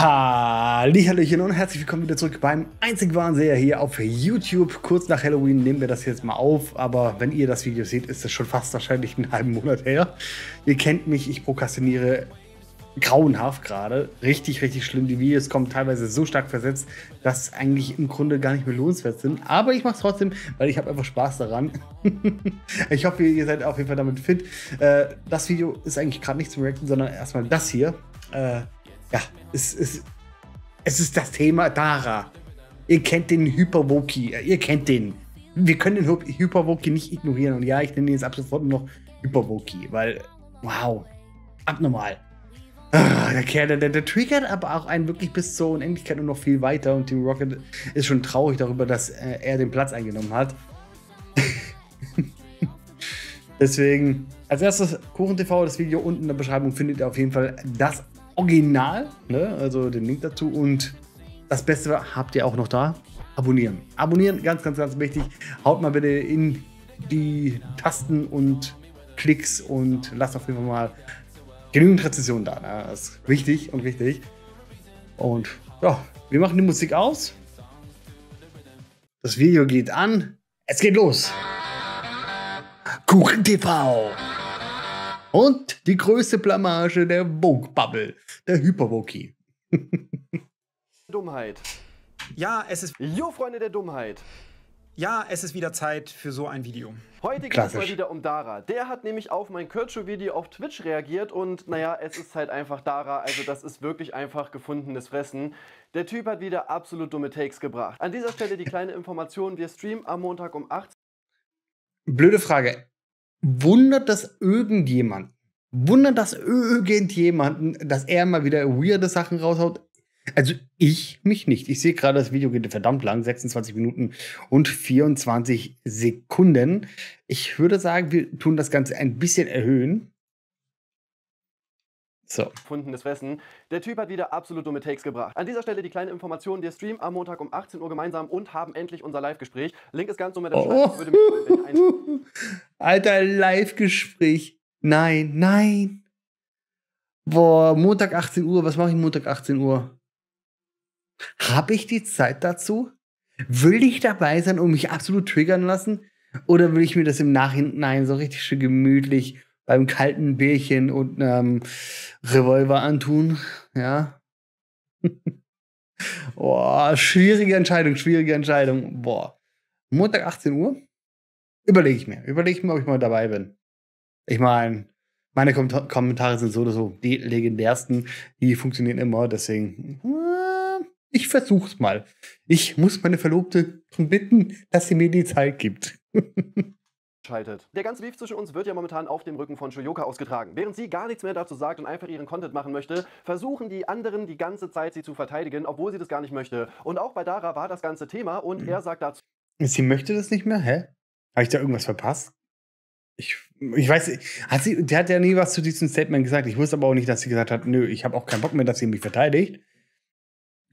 Hallihallöchen und herzlich willkommen wieder zurück beim einzig Wahnseher hier auf YouTube. Kurz nach Halloween nehmen wir das jetzt mal auf, aber wenn ihr das Video seht, ist es schon fast wahrscheinlich einen halben Monat her. Ihr kennt mich, ich prokrastiniere grauenhaft gerade. Richtig, richtig schlimm. Die Videos kommen teilweise so stark versetzt, dass eigentlich im Grunde gar nicht mehr lohnenswert sind. Aber ich mache es trotzdem, weil ich habe einfach Spaß daran. ich hoffe, ihr seid auf jeden Fall damit fit. Äh, das Video ist eigentlich gerade nicht zum Reacten, sondern erstmal das hier. Äh, ja, es, es, es ist das Thema Dara. Ihr kennt den Hyperwoki, äh, ihr kennt den. Wir können den Hyperwoki nicht ignorieren. Und ja, ich nenne ihn jetzt ab sofort noch Hyperwoki, weil, wow, abnormal. Ah, der Kerl, der, der, der, triggert aber auch einen wirklich bis zur Unendlichkeit und noch viel weiter. Und Team Rocket ist schon traurig darüber, dass äh, er den Platz eingenommen hat. Deswegen, als erstes KuchenTV, das Video unten in der Beschreibung findet ihr auf jeden Fall das Original. Ne? Also den Link dazu. Und das Beste habt ihr auch noch da. Abonnieren. Abonnieren, ganz, ganz, ganz wichtig. Haut mal bitte in die Tasten und Klicks und lasst auf jeden Fall mal genügend Rezession da. Ne? Das ist wichtig und wichtig. Und ja, wir machen die Musik aus. Das Video geht an. Es geht los. Kuchen TV. Und die größte Blamage der Vogue-Bubble, der Hypervoki. Dummheit. Ja, es ist. Jo, Freunde der Dummheit. Ja, es ist wieder Zeit für so ein Video. Heute geht es mal wieder um Dara. Der hat nämlich auf mein Kürtschuh-Video auf Twitch reagiert und naja, es ist halt einfach Dara. Also das ist wirklich einfach gefundenes Fressen. Der Typ hat wieder absolut dumme Takes gebracht. An dieser Stelle die kleine Information, wir streamen am Montag um 8. Blöde Frage wundert das irgendjemanden? Wundert das irgendjemanden, dass er mal wieder weirde Sachen raushaut? Also ich mich nicht. Ich sehe gerade, das Video geht verdammt lang, 26 Minuten und 24 Sekunden. Ich würde sagen, wir tun das Ganze ein bisschen erhöhen. So. Fundendes Fressen. Der Typ hat wieder absolut dumme Takes gebracht. An dieser Stelle die kleine Information, wir streamen am Montag um 18 Uhr gemeinsam und haben endlich unser Live-Gespräch. Link ist ganz unter der oh. Würde mich Alter, Live-Gespräch. Nein, nein. Boah, Montag 18 Uhr, was mache ich Montag 18 Uhr? Habe ich die Zeit dazu? Will ich dabei sein und mich absolut triggern lassen? Oder will ich mir das im Nachhinein so richtig schön gemütlich beim kalten Bierchen und einem Revolver antun. Ja. Boah, schwierige Entscheidung, schwierige Entscheidung. Boah. Montag 18 Uhr? Überlege ich mir. Überlege ich mir, ob ich mal dabei bin. Ich meine, meine Kom Kommentare sind so oder so die legendärsten. Die funktionieren immer. Deswegen, äh, ich versuche es mal. Ich muss meine Verlobte bitten, dass sie mir die Zeit gibt. abschaltet. Der ganze Beef zwischen uns wird ja momentan auf dem Rücken von Shoyoka ausgetragen. Während sie gar nichts mehr dazu sagt und einfach ihren Content machen möchte, versuchen die anderen die ganze Zeit sie zu verteidigen, obwohl sie das gar nicht möchte. Und auch bei Dara war das ganze Thema und mhm. er sagt dazu. Sie möchte das nicht mehr? Hä? Habe ich da irgendwas verpasst? Ich, ich weiß, hat sie, der hat ja nie was zu diesem Statement gesagt. Ich wusste aber auch nicht, dass sie gesagt hat, nö, ich habe auch keinen Bock mehr, dass sie mich verteidigt.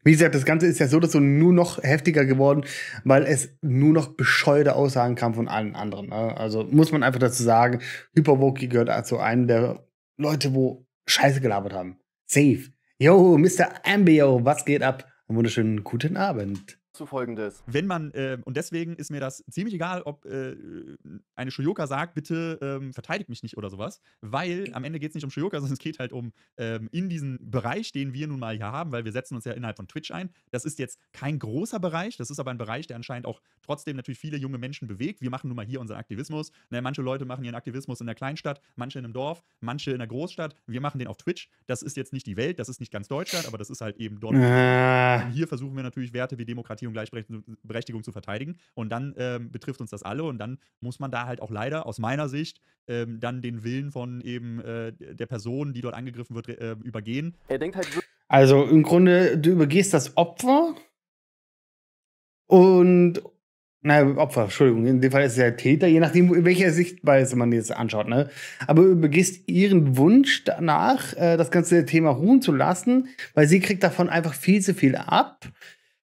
Wie gesagt, das Ganze ist ja so, dass so nur noch heftiger geworden, weil es nur noch bescheuerte Aussagen kam von allen anderen. Ne? Also muss man einfach dazu sagen, Hyperwoki gehört also einem der Leute, wo Scheiße gelabert haben. Safe. Yo, Mr. Ambio, was geht ab? Einen wunderschönen guten Abend zu folgendes. Wenn man, äh, und deswegen ist mir das ziemlich egal, ob äh, eine Shoyoka sagt, bitte ähm, verteidigt mich nicht oder sowas, weil am Ende geht es nicht um Shoyoka, sondern es geht halt um ähm, in diesen Bereich, den wir nun mal hier haben, weil wir setzen uns ja innerhalb von Twitch ein. Das ist jetzt kein großer Bereich, das ist aber ein Bereich, der anscheinend auch trotzdem natürlich viele junge Menschen bewegt. Wir machen nun mal hier unseren Aktivismus. Ne, manche Leute machen ihren Aktivismus in der Kleinstadt, manche in einem Dorf, manche in der Großstadt. Wir machen den auf Twitch. Das ist jetzt nicht die Welt, das ist nicht ganz Deutschland, aber das ist halt eben dort. Äh. Hier versuchen wir natürlich Werte wie Demokratie und Gleichberechtigung zu verteidigen. Und dann ähm, betrifft uns das alle und dann muss man da halt auch leider aus meiner Sicht ähm, dann den Willen von eben äh, der Person, die dort angegriffen wird, äh, übergehen. Er denkt halt. Also im Grunde, du übergehst das Opfer und na, Opfer, Entschuldigung, in dem Fall ist es der Täter, je nachdem, in welcher Sichtweise man jetzt anschaut, ne? Aber du übergehst ihren Wunsch danach, äh, das ganze Thema ruhen zu lassen, weil sie kriegt davon einfach viel zu viel ab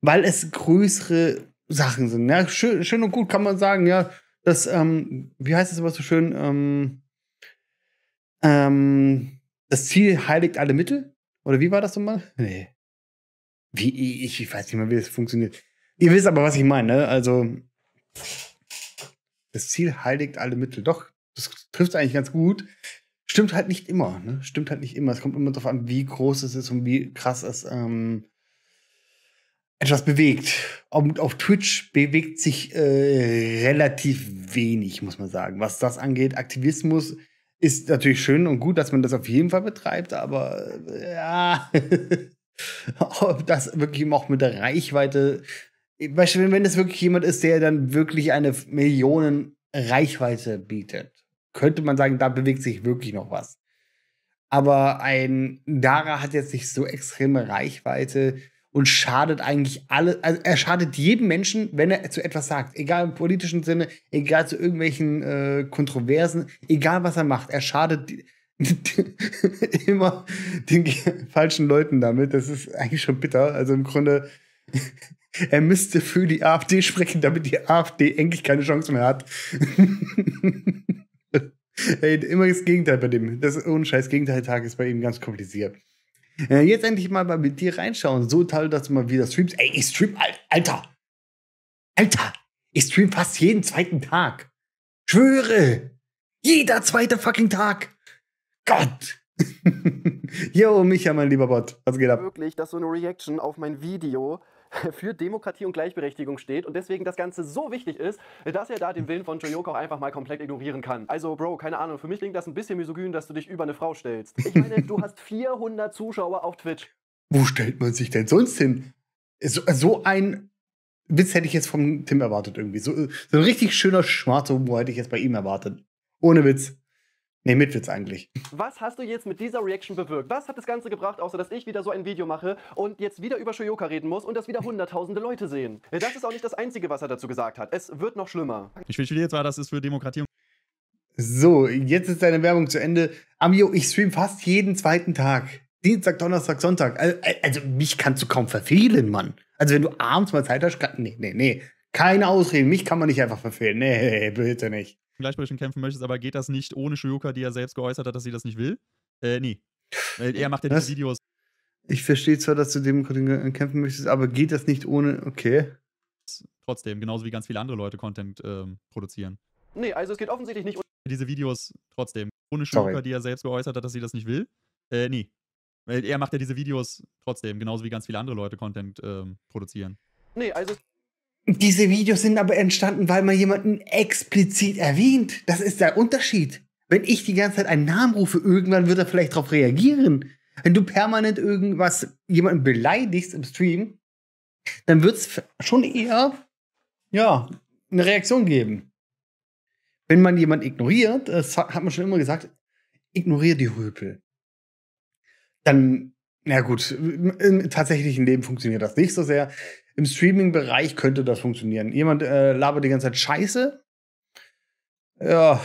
weil es größere Sachen sind. Ja, ne? schön, schön und gut kann man sagen, ja, das, ähm, wie heißt es immer so schön? Ähm, ähm, das Ziel heiligt alle Mittel? Oder wie war das nochmal? Nee. Wie, ich, ich weiß nicht mehr, wie das funktioniert. Ihr wisst aber, was ich meine, ne? Also, das Ziel heiligt alle Mittel. Doch, das trifft eigentlich ganz gut. Stimmt halt nicht immer, ne? Stimmt halt nicht immer. Es kommt immer darauf an, wie groß es ist und wie krass es ähm, etwas bewegt. Auf, auf Twitch bewegt sich äh, relativ wenig, muss man sagen. Was das angeht, Aktivismus ist natürlich schön und gut, dass man das auf jeden Fall betreibt, aber äh, ja, ob das wirklich auch mit der Reichweite, beispielsweise wenn es wirklich jemand ist, der dann wirklich eine Millionen Reichweite bietet, könnte man sagen, da bewegt sich wirklich noch was. Aber ein Dara hat jetzt nicht so extreme Reichweite, und schadet eigentlich alle, also er schadet jedem Menschen, wenn er zu etwas sagt, egal im politischen Sinne, egal zu irgendwelchen äh, Kontroversen, egal was er macht, er schadet immer den falschen Leuten damit. Das ist eigentlich schon bitter. Also im Grunde, er müsste für die AfD sprechen, damit die AfD eigentlich keine Chance mehr hat. Ey, immer das Gegenteil bei dem. Das ohne Scheiß Gegenteiltag ist bei ihm ganz kompliziert. Äh, jetzt endlich mal bei dir reinschauen. So toll, dass du mal wieder streamst. Ey, ich stream, Alter. Alter, ich stream fast jeden zweiten Tag. Schwöre. Jeder zweite fucking Tag. Gott. Yo, Micha, mein lieber Bot. Was geht ab? Wirklich, dass so eine Reaction auf mein Video für Demokratie und Gleichberechtigung steht und deswegen das Ganze so wichtig ist, dass er da den Willen von Joyoko auch einfach mal komplett ignorieren kann. Also, Bro, keine Ahnung, für mich klingt das ein bisschen misogyn, dass du dich über eine Frau stellst. Ich meine, du hast 400 Zuschauer auf Twitch. Wo stellt man sich denn sonst hin? So, so ein Witz hätte ich jetzt vom Tim erwartet irgendwie. So, so ein richtig schöner, schwarzer Humor hätte ich jetzt bei ihm erwartet. Ohne Witz. Nee, Mitwitz eigentlich. Was hast du jetzt mit dieser Reaction bewirkt? Was hat das Ganze gebracht, außer dass ich wieder so ein Video mache und jetzt wieder über Shoyoka reden muss und das wieder hunderttausende Leute sehen? Das ist auch nicht das Einzige, was er dazu gesagt hat. Es wird noch schlimmer. Ich will jetzt war, das ist für Demokratie. So, jetzt ist deine Werbung zu Ende. Amio, ich stream fast jeden zweiten Tag. Dienstag, Donnerstag, Sonntag. Also, also mich kannst du kaum verfehlen, Mann. Also wenn du abends mal Zeit hast, kann, nee, nee, nee. Keine Ausreden, mich kann man nicht einfach verfehlen. Nee, bitte nicht. Gleichberechtigung kämpfen möchtest, aber geht das nicht ohne Shuyoka, die ja selbst geäußert hat, dass sie das nicht will? Äh, nee. Weil äh, er macht ja diese Videos. Ich verstehe zwar, dass du dem äh, kämpfen möchtest, aber geht das nicht ohne. Okay. Trotzdem, genauso wie ganz viele andere Leute Content ähm, produzieren. Nee, also es geht offensichtlich nicht. ohne. Diese Videos trotzdem. Ohne Shuyoka, die ja selbst geäußert hat, dass sie das nicht will? Äh, nee. Weil er macht ja diese Videos trotzdem, genauso wie ganz viele andere Leute Content ähm, produzieren. Nee, also. Diese Videos sind aber entstanden, weil man jemanden explizit erwähnt. Das ist der Unterschied. Wenn ich die ganze Zeit einen Namen rufe, irgendwann wird er vielleicht darauf reagieren. Wenn du permanent irgendwas jemanden beleidigst im Stream, dann wird es schon eher ja, eine Reaktion geben. Wenn man jemanden ignoriert, das hat man schon immer gesagt, ignoriere die Rüpel. Dann, na gut, im tatsächlichen Leben funktioniert das nicht so sehr im Streaming-Bereich könnte das funktionieren. Jemand äh, labert die ganze Zeit Scheiße. Ja,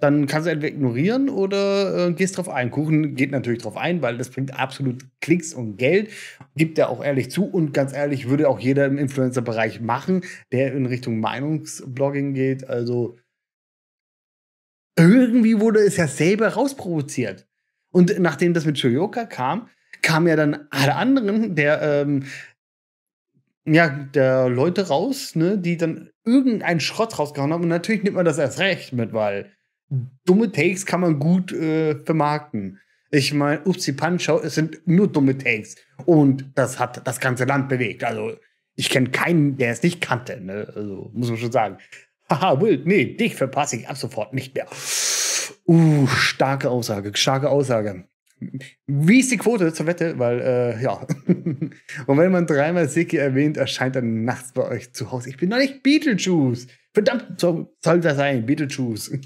dann kannst du entweder ignorieren oder äh, gehst drauf ein. Kuchen geht natürlich drauf ein, weil das bringt absolut Klicks und Geld. Gibt er auch ehrlich zu und ganz ehrlich würde auch jeder im Influencer-Bereich machen, der in Richtung Meinungsblogging geht. Also irgendwie wurde es ja selber rausprovoziert. Und nachdem das mit Shoyoka kam, kam ja dann alle anderen, der ähm, ja, der Leute raus, ne, die dann irgendeinen Schrott rausgehauen haben. Und natürlich nimmt man das erst recht mit, weil dumme Takes kann man gut äh, vermarkten. Ich meine, Upsi Panschau, es sind nur dumme Takes. Und das hat das ganze Land bewegt. Also, ich kenne keinen, der es nicht kannte. Ne? Also, muss man schon sagen. Haha, Will, nee, dich verpasse ich ab sofort nicht mehr. Uh, starke Aussage, starke Aussage. Wie ist die Quote zur Wette? Weil, äh, ja. Und wenn man dreimal Siki erwähnt, erscheint er nachts bei euch zu Hause. Ich bin noch nicht Beetlejuice. Verdammt, so soll das sein, Beetlejuice.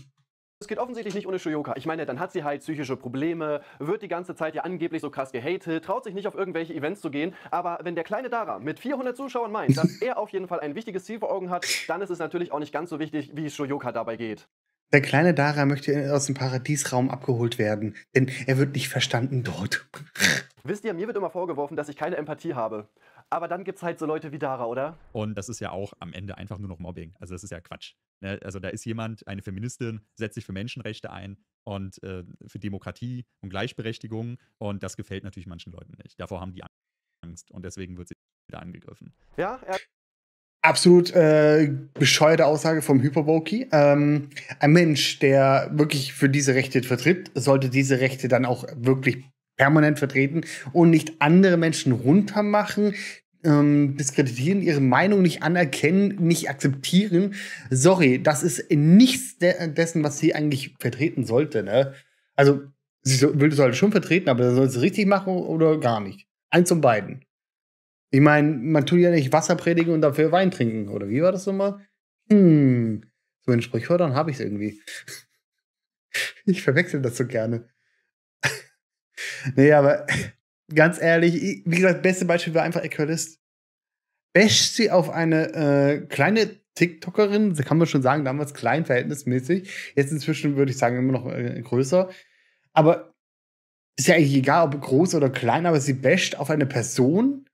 Es geht offensichtlich nicht ohne Shoyoka. Ich meine, dann hat sie halt psychische Probleme, wird die ganze Zeit ja angeblich so krass gehatet, traut sich nicht auf irgendwelche Events zu gehen. Aber wenn der kleine Dara mit 400 Zuschauern meint, dass er auf jeden Fall ein wichtiges Ziel vor Augen hat, dann ist es natürlich auch nicht ganz so wichtig, wie Shoyoka dabei geht. Der kleine Dara möchte aus dem Paradiesraum abgeholt werden, denn er wird nicht verstanden dort. Wisst ihr, mir wird immer vorgeworfen, dass ich keine Empathie habe. Aber dann gibt es halt so Leute wie Dara, oder? Und das ist ja auch am Ende einfach nur noch Mobbing. Also das ist ja Quatsch. Ne? Also da ist jemand, eine Feministin, setzt sich für Menschenrechte ein und äh, für Demokratie und Gleichberechtigung. Und das gefällt natürlich manchen Leuten nicht. Davor haben die Angst und deswegen wird sie wieder angegriffen. Ja, er absolut äh, bescheuerte Aussage vom Hyperboki. Ähm, ein Mensch, der wirklich für diese Rechte vertritt, sollte diese Rechte dann auch wirklich permanent vertreten und nicht andere Menschen runtermachen, ähm, diskreditieren, ihre Meinung nicht anerkennen, nicht akzeptieren. Sorry, das ist nichts de dessen, was sie eigentlich vertreten sollte. Ne? Also, sie so, will das halt schon vertreten, aber soll es richtig machen oder gar nicht. Eins von beiden. Ich meine, man tut ja nicht Wasser predigen und dafür Wein trinken, oder wie war das nochmal? Hm, so in Sprichwörtern habe ich es irgendwie. Ich verwechsel das so gerne. nee, aber ganz ehrlich, wie gesagt, das beste Beispiel war einfach Equalist. Basht sie auf eine äh, kleine TikTokerin, kann man schon sagen, damals klein verhältnismäßig. Jetzt inzwischen würde ich sagen immer noch äh, größer. Aber ist ja eigentlich egal, ob groß oder klein, aber sie basht auf eine Person,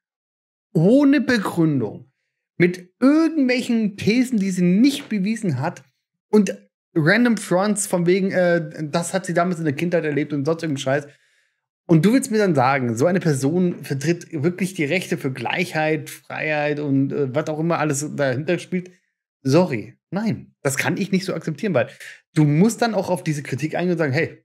ohne Begründung, mit irgendwelchen Thesen, die sie nicht bewiesen hat und random Fronts von wegen, äh, das hat sie damals in der Kindheit erlebt und sonst irgendeinen Scheiß. Und du willst mir dann sagen, so eine Person vertritt wirklich die Rechte für Gleichheit, Freiheit und äh, was auch immer alles dahinter spielt. Sorry, nein, das kann ich nicht so akzeptieren, weil du musst dann auch auf diese Kritik eingehen und sagen, hey,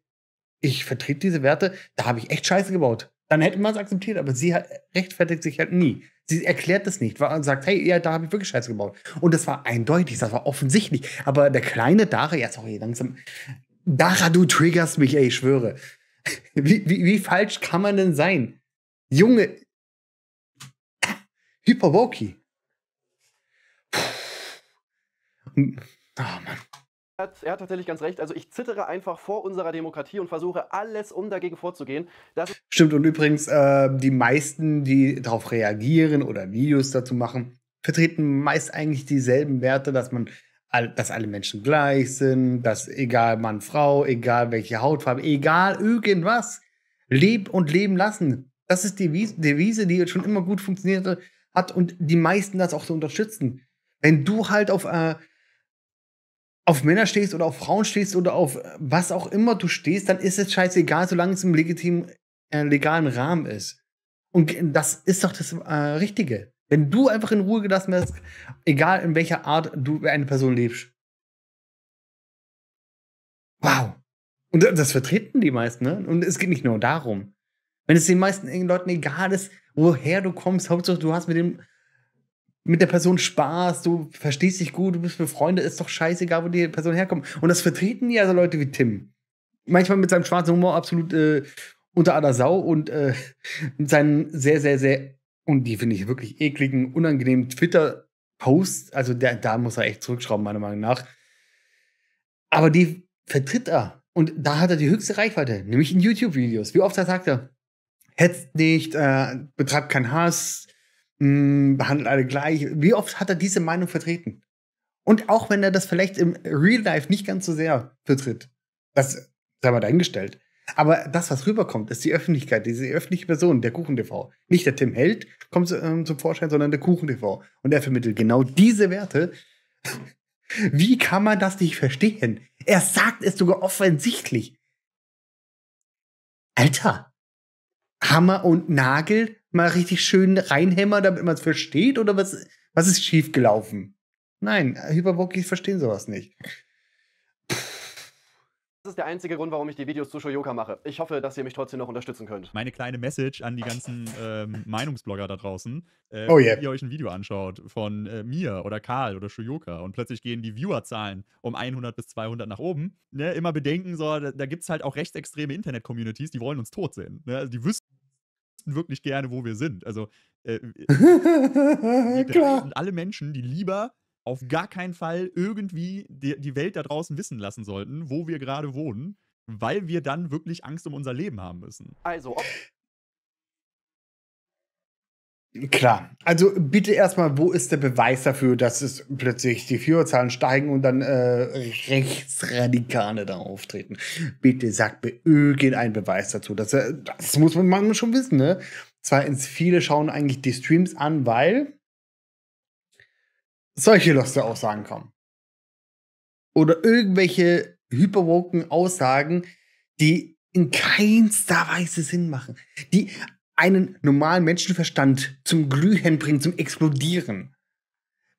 ich vertrete diese Werte, da habe ich echt Scheiße gebaut. Dann hätte man es akzeptiert, aber sie hat, rechtfertigt sich halt nie. Sie erklärt das nicht und sagt, hey, ja, da habe ich wirklich Scheiße gebaut. Und das war eindeutig, das war offensichtlich. Aber der kleine Dara, ja, sorry, langsam. Dara, du triggerst mich, ey, ich schwöre. Wie, wie, wie falsch kann man denn sein? Junge. Hyperwoki. Oh ah, Mann hat, er hat tatsächlich ganz recht. Also ich zittere einfach vor unserer Demokratie und versuche alles, um dagegen vorzugehen. Das Stimmt, und übrigens, äh, die meisten, die darauf reagieren oder Videos dazu machen, vertreten meist eigentlich dieselben Werte, dass man dass alle Menschen gleich sind, dass egal Mann, Frau, egal welche Hautfarbe, egal irgendwas, leb und leben lassen. Das ist die Devise, die schon immer gut funktioniert hat und die meisten das auch so unterstützen. Wenn du halt auf äh, auf Männer stehst oder auf Frauen stehst oder auf äh, was auch immer du stehst, dann ist es scheißegal, solange es im legitimen, äh, legalen Rahmen ist. Und das ist doch das äh, Richtige. Wenn du einfach in Ruhe gelassen wirst, egal in welcher Art du eine Person lebst. Wow. Und äh, das vertreten die meisten, ne? Und es geht nicht nur darum. Wenn es den meisten Leuten egal ist, woher du kommst, Hauptsache du hast mit dem mit der Person Spaß, du verstehst dich gut, du bist befreundet, ist doch scheißegal, wo die Person herkommt. Und das vertreten ja so Leute wie Tim. Manchmal mit seinem schwarzen Humor absolut äh, unter aller Sau und äh, mit seinen sehr, sehr, sehr, und die finde ich wirklich ekligen, unangenehmen Twitter-Posts. Also der, da muss er echt zurückschrauben, meiner Meinung nach. Aber die vertritt er. Und da hat er die höchste Reichweite, nämlich in YouTube-Videos. Wie oft er sagt er, hetzt nicht, äh, betreibt keinen Hass, hm, behandelt alle gleich. Wie oft hat er diese Meinung vertreten? Und auch wenn er das vielleicht im Real Life nicht ganz so sehr vertritt, das sei mal dahingestellt. Aber das, was rüberkommt, ist die Öffentlichkeit, diese öffentliche Person, der Kuchen-TV. Nicht der Tim Held kommt ähm, zum Vorschein, sondern der Kuchen-TV. Und er vermittelt genau diese Werte. Wie kann man das nicht verstehen? Er sagt es sogar offensichtlich. Alter, Hammer und Nagel mal richtig schön reinhämmern, damit man es versteht? Oder was, was ist schiefgelaufen? Nein, Hyperbokis verstehen sowas nicht. Das ist der einzige Grund, warum ich die Videos zu Shoyoka mache. Ich hoffe, dass ihr mich trotzdem noch unterstützen könnt. Meine kleine Message an die ganzen ähm, Meinungsblogger da draußen. Äh, oh yeah. Wenn ihr euch ein Video anschaut von äh, mir oder Karl oder Shoyoka und plötzlich gehen die Viewerzahlen um 100 bis 200 nach oben, ne, immer bedenken, so, da, da gibt es halt auch rechtsextreme Internet-Communities, die wollen uns tot sehen. Ne? Also die wüssten wirklich gerne, wo wir sind. Also äh, Sind alle Menschen, die lieber auf gar keinen Fall irgendwie die, die Welt da draußen wissen lassen sollten, wo wir gerade wohnen, weil wir dann wirklich Angst um unser Leben haben müssen. Also. Klar. Also bitte erstmal, wo ist der Beweis dafür, dass es plötzlich die Führerzahlen steigen und dann äh, Rechtsradikale da auftreten? Bitte sagt mir irgendeinen Beweis dazu. Das, äh, das muss man schon wissen, ne? Zweitens, viele schauen eigentlich die Streams an, weil solche lost Aussagen kommen. Oder irgendwelche hyperwoken Aussagen, die in keinster Weise Sinn machen, die einen normalen Menschenverstand zum Glühen bringen, zum Explodieren.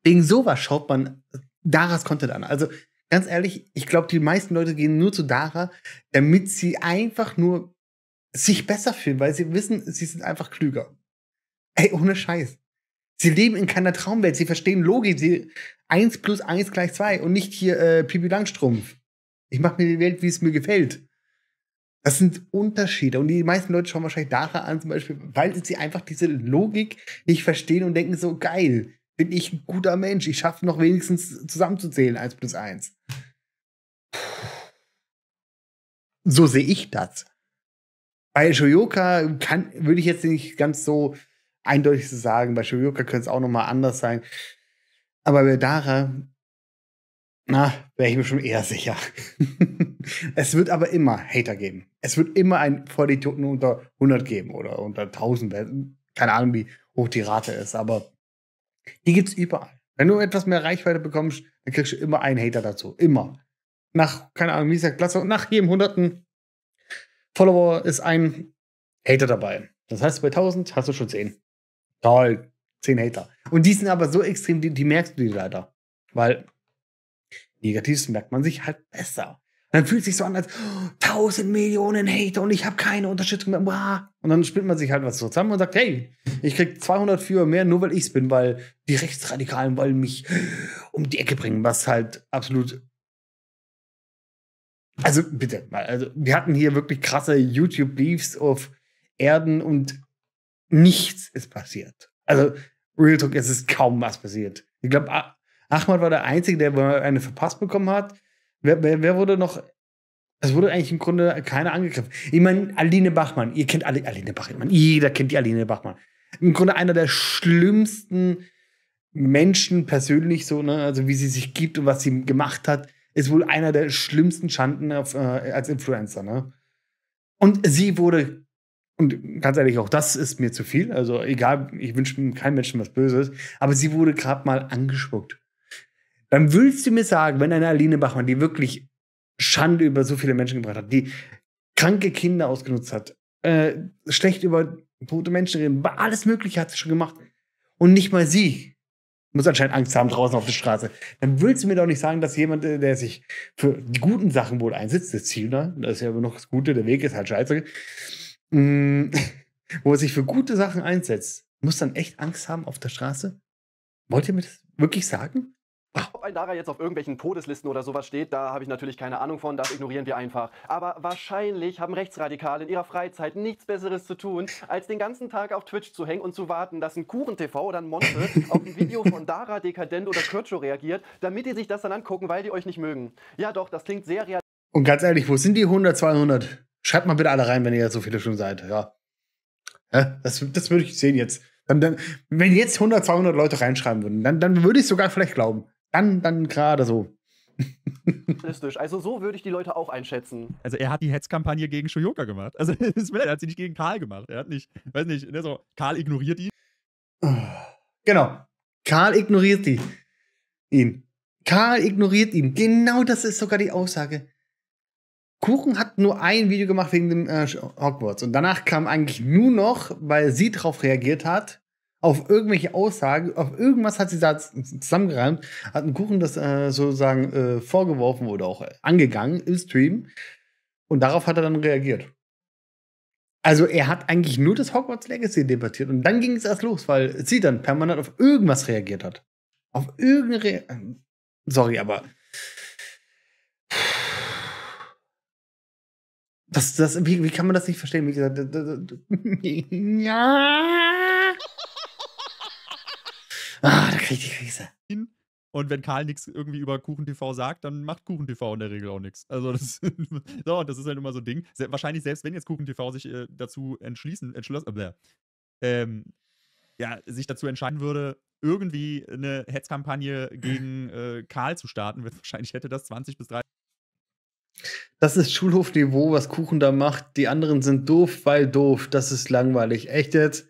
Wegen sowas schaut man äh, Daras Content an. Also ganz ehrlich, ich glaube, die meisten Leute gehen nur zu Dara, damit sie einfach nur sich besser fühlen, weil sie wissen, sie sind einfach klüger. Ey, ohne Scheiß. Sie leben in keiner Traumwelt. Sie verstehen Logik. Sie 1 plus eins gleich zwei und nicht hier äh, Pipi Langstrumpf. Ich mache mir die Welt, wie es mir gefällt. Das sind Unterschiede. Und die meisten Leute schauen wahrscheinlich daran an, zum Beispiel, weil sie einfach diese Logik nicht verstehen und denken so, geil, bin ich ein guter Mensch. Ich schaffe noch wenigstens zusammenzuzählen, eins plus eins. So sehe ich das. Bei Shoyoka kann, würde ich jetzt nicht ganz so eindeutig zu sagen. Bei Shoyoka könnte es auch nochmal anders sein. Aber bei Dara, na, wäre ich mir schon eher sicher. es wird aber immer Hater geben. Es wird immer einen Vollidioten unter 100 geben oder unter 1000. Keine Ahnung, wie hoch die Rate ist, aber die gibt's überall. Wenn du etwas mehr Reichweite bekommst, dann kriegst du immer einen Hater dazu. Immer. Nach, keine Ahnung, wie ist der Klasse, nach jedem hunderten Follower ist ein Hater dabei. Das heißt, bei 1000 hast du schon 10. Toll, zehn Hater. Und die sind aber so extrem, die, die merkst du dir leider. Weil Negatives merkt man sich halt besser. dann fühlt es sich so an, als oh, 1000 Millionen Hater und ich habe keine Unterstützung mehr. Und dann spielt man sich halt was zusammen und sagt, hey, ich krieg 200 Viewer mehr, nur weil ich es bin, weil die Rechtsradikalen wollen mich um die Ecke bringen, was halt absolut also bitte mal, also wir hatten hier wirklich krasse YouTube-Beefs auf Erden und nichts ist passiert. Also, Real Talk, es ist kaum was passiert. Ich glaube, Ahmad war der Einzige, der eine verpasst bekommen hat. Wer, wer, wer wurde noch? Es wurde eigentlich im Grunde keiner angegriffen. Ich meine, Aline Bachmann, ihr kennt alle Aline Bachmann, jeder kennt die Aline Bachmann. Im Grunde einer der schlimmsten Menschen persönlich, so, ne, also wie sie sich gibt und was sie gemacht hat, ist wohl einer der schlimmsten Schanden auf, äh, als Influencer, ne? Und sie wurde und ganz ehrlich, auch das ist mir zu viel. Also egal, ich wünsche keinem Menschen was Böses. Aber sie wurde gerade mal angespuckt. Dann willst du mir sagen, wenn eine Aline Bachmann, die wirklich Schande über so viele Menschen gebracht hat, die kranke Kinder ausgenutzt hat, äh, schlecht über tote Menschen reden, alles Mögliche hat sie schon gemacht. Und nicht mal sie muss anscheinend Angst haben draußen auf der Straße. Dann willst du mir doch nicht sagen, dass jemand, äh, der sich für die guten Sachen wohl einsetzt, das Ziel, ne? das ist ja immer noch das Gute, der Weg ist halt scheiße, mh, mm, wo er sich für gute Sachen einsetzt, muss dann echt Angst haben auf der Straße? Wollt ihr mir das wirklich sagen? Ob ein Dara jetzt auf irgendwelchen Todeslisten oder sowas steht, da habe ich natürlich keine Ahnung von, das ignorieren wir einfach. Aber wahrscheinlich haben Rechtsradikale in ihrer Freizeit nichts Besseres zu tun, als den ganzen Tag auf Twitch zu hängen und zu warten, dass ein Kuchen-TV oder ein Monte auf ein Video von Dara, Dekadent oder Kircho reagiert, damit die sich das dann angucken, weil die euch nicht mögen. Ja doch, das klingt sehr real. Und ganz ehrlich, wo sind die 100, 200? Schreibt mal bitte alle rein, wenn ihr so viele schon seid. Ja. das, das würde ich sehen jetzt. Dann, dann, wenn jetzt 100, 200 Leute reinschreiben würden, dann, dann würde ich sogar vielleicht glauben. Dann, dann gerade so. also so würde ich die Leute auch einschätzen. Also er hat die Hetzkampagne gegen Shoyoka gemacht. Also er hat sie nicht gegen Karl gemacht. Er hat nicht, weiß nicht, ne, so, Karl ignoriert ihn. Genau. Karl ignoriert die, ihn. Karl ignoriert ihn. Genau das ist sogar die Aussage. Kuchen hat nur ein Video gemacht wegen dem äh, Hogwarts. Und danach kam eigentlich nur noch, weil sie darauf reagiert hat, auf irgendwelche Aussagen, auf irgendwas hat sie da zusammengereimt, hat einen Kuchen das äh, sozusagen äh, vorgeworfen oder auch angegangen im Stream. Und darauf hat er dann reagiert. Also er hat eigentlich nur das Hogwarts Legacy debattiert und dann ging es erst los, weil sie dann permanent auf irgendwas reagiert hat. Auf irgendeine. Re Sorry, aber Das, das, wie, wie kann man das nicht verstehen? Wie gesagt, ja. Ah, da krieg ich die Krise. Und wenn Karl nichts irgendwie über KuchenTV sagt, dann macht KuchenTV in der Regel auch nichts. Also das, so, das ist halt immer so ein Ding. Se wahrscheinlich selbst wenn jetzt KuchenTV sich äh, dazu entschließen, entschlossen, äh, ähm, ja, sich dazu entscheiden würde, irgendwie eine Hetzkampagne gegen äh, Karl zu starten, wahrscheinlich hätte das 20 bis 30 das ist Schulhofniveau, was Kuchen da macht. Die anderen sind doof, weil doof. Das ist langweilig. Echt jetzt?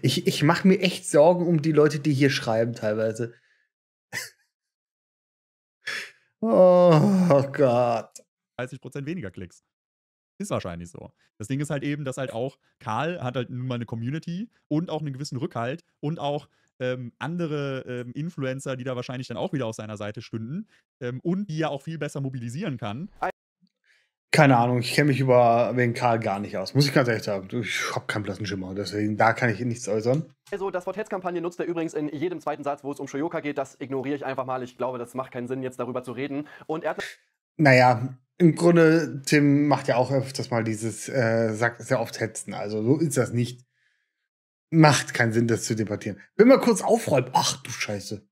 Ich, ich mache mir echt Sorgen um die Leute, die hier schreiben teilweise. oh, oh Gott. 30% weniger Klicks. Ist wahrscheinlich so. Das Ding ist halt eben, dass halt auch Karl hat halt nun mal eine Community und auch einen gewissen Rückhalt und auch ähm, andere ähm, Influencer, die da wahrscheinlich dann auch wieder auf seiner Seite stünden ähm, und die ja auch viel besser mobilisieren kann. Keine Ahnung, ich kenne mich über wegen Karl gar nicht aus. Muss ich ganz ehrlich sagen, ich habe keinen blassen Schimmer, deswegen da kann ich nichts äußern. Also das Wort Hetzkampagne nutzt er übrigens in jedem zweiten Satz, wo es um Shoyoka geht. Das ignoriere ich einfach mal. Ich glaube, das macht keinen Sinn, jetzt darüber zu reden. Und er hat naja, im Grunde, Tim macht ja auch öfters mal dieses, äh, sagt sehr oft Hetzen. Also so ist das nicht. Macht keinen Sinn, das zu debattieren. Wenn man kurz aufräumt, ach du Scheiße.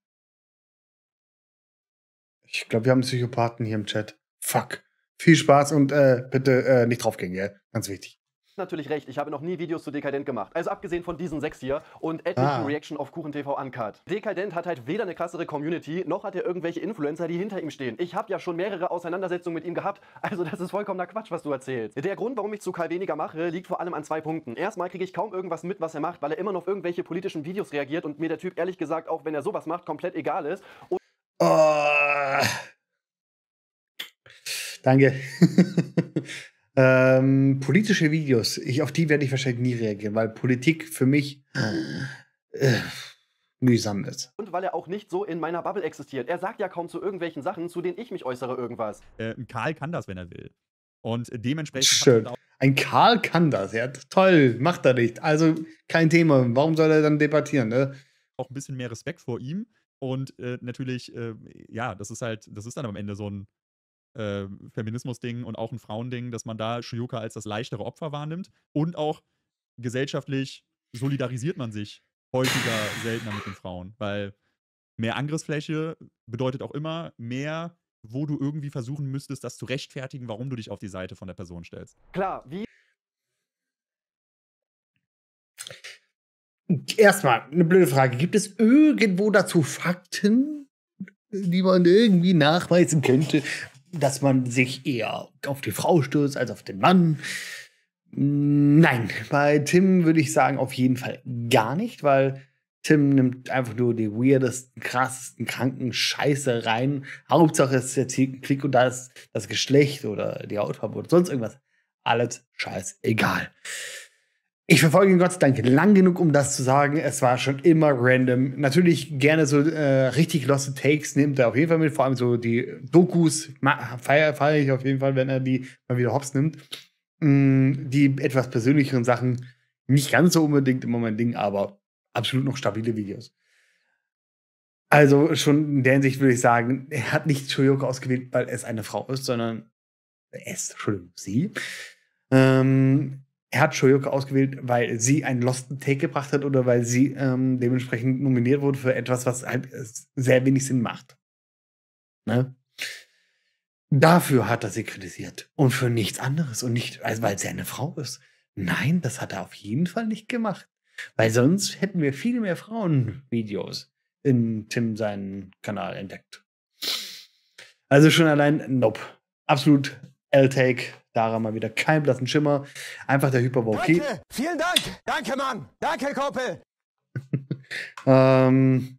Ich glaube, wir haben Psychopathen hier im Chat. Fuck. Viel Spaß und äh, bitte äh, nicht draufgehen, gell? Ganz wichtig natürlich recht. Ich habe noch nie Videos zu Dekadent gemacht. Also abgesehen von diesen sechs hier und etlichen ah. Reaction auf Kuchen TV Uncut. Dekadent hat halt weder eine krassere Community, noch hat er irgendwelche Influencer, die hinter ihm stehen. Ich habe ja schon mehrere Auseinandersetzungen mit ihm gehabt. Also das ist vollkommener Quatsch, was du erzählst. Der Grund, warum ich zu Karl weniger mache, liegt vor allem an zwei Punkten. Erstmal kriege ich kaum irgendwas mit, was er macht, weil er immer noch auf irgendwelche politischen Videos reagiert und mir der Typ ehrlich gesagt, auch wenn er sowas macht, komplett egal ist. Und oh. Danke. Ähm, politische Videos, ich, auf die werde ich wahrscheinlich nie reagieren, weil Politik für mich äh, mühsam ist. Und weil er auch nicht so in meiner Bubble existiert. Er sagt ja kaum zu irgendwelchen Sachen, zu denen ich mich äußere irgendwas. Äh, Karl kann das, wenn er will. Und dementsprechend. Schön. Ein Karl kann das, ja. Toll, macht er nicht. Also kein Thema. Warum soll er dann debattieren, ne? Auch ein bisschen mehr Respekt vor ihm. Und äh, natürlich, äh, ja, das ist halt, das ist dann am Ende so ein ähm, Feminismus-Ding und auch ein Frauending, dass man da Shuyoka als das leichtere Opfer wahrnimmt und auch gesellschaftlich solidarisiert man sich häufiger, seltener mit den Frauen, weil mehr Angriffsfläche bedeutet auch immer mehr, wo du irgendwie versuchen müsstest, das zu rechtfertigen, warum du dich auf die Seite von der Person stellst. Klar, wie. Erstmal, eine blöde Frage. Gibt es irgendwo dazu Fakten, die man irgendwie nachweisen könnte, dass man sich eher auf die Frau stürzt als auf den Mann? Nein, bei Tim würde ich sagen, auf jeden Fall gar nicht, weil Tim nimmt einfach nur die weirdesten, krassesten, kranken Scheiße rein. Hauptsache es ist der Klick und da ist das Geschlecht oder die Hautfarbe oder sonst irgendwas. Alles scheißegal. egal. Ich verfolge ihn Gott sei Dank lang genug, um das zu sagen. Es war schon immer random. Natürlich gerne so äh, richtig losse Takes nimmt er auf jeden Fall mit. Vor allem so die Dokus feiere feier ich auf jeden Fall, wenn er die mal wieder hops nimmt. Mm, die etwas persönlicheren Sachen nicht ganz so unbedingt immer mein Ding, aber absolut noch stabile Videos. Also schon in der Hinsicht würde ich sagen, er hat nicht Shoyoko ausgewählt, weil es eine Frau ist, sondern es, Entschuldigung, sie. Ähm, er hat Shoyoko ausgewählt, weil sie einen Lost Take gebracht hat oder weil sie ähm, dementsprechend nominiert wurde für etwas, was halt sehr wenig Sinn macht. Ne? Dafür hat er sie kritisiert und für nichts anderes und nicht, also weil sie eine Frau ist. Nein, das hat er auf jeden Fall nicht gemacht, weil sonst hätten wir viel mehr Frauenvideos in Tim seinen Kanal entdeckt. Also schon allein, nope. Absolut L-Take. Dara mal wieder kein blassen Schimmer. Einfach der Hyperwalkie. Danke, vielen Dank. Danke, Mann. Danke, Koppel. ähm.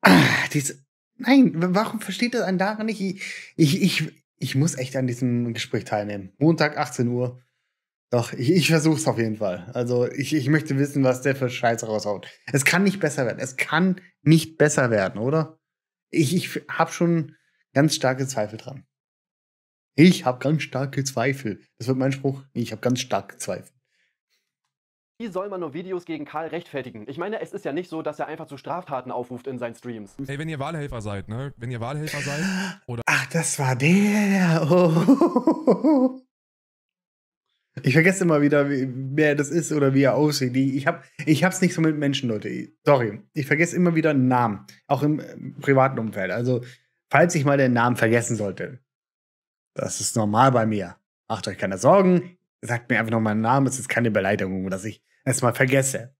Ach, diese, nein, warum versteht das ein Dara nicht? Ich, ich, ich, ich muss echt an diesem Gespräch teilnehmen. Montag, 18 Uhr. Doch, ich, ich versuche es auf jeden Fall. Also ich, ich möchte wissen, was der für Scheiße raushaut. Es kann nicht besser werden. Es kann nicht besser werden, oder? Ich, ich habe schon ganz starke Zweifel dran. Ich habe ganz starke Zweifel. Das wird mein Spruch. Ich habe ganz starke Zweifel. Wie soll man nur Videos gegen Karl rechtfertigen? Ich meine, es ist ja nicht so, dass er einfach zu Straftaten aufruft in seinen Streams. Hey, wenn ihr Wahlhelfer seid, ne? Wenn ihr Wahlhelfer seid, oder... Ach, das war der. Oh. Ich vergesse immer wieder, wer das ist oder wie er aussieht. Ich habe ich hab's nicht so mit Menschen, Leute. Sorry. Ich vergesse immer wieder Namen. Auch im äh, privaten Umfeld. Also, falls ich mal den Namen vergessen sollte. Das ist normal bei mir. Macht euch keine Sorgen. Sagt mir einfach noch meinen Namen. Es ist keine Beleidigung, dass ich es mal vergesse.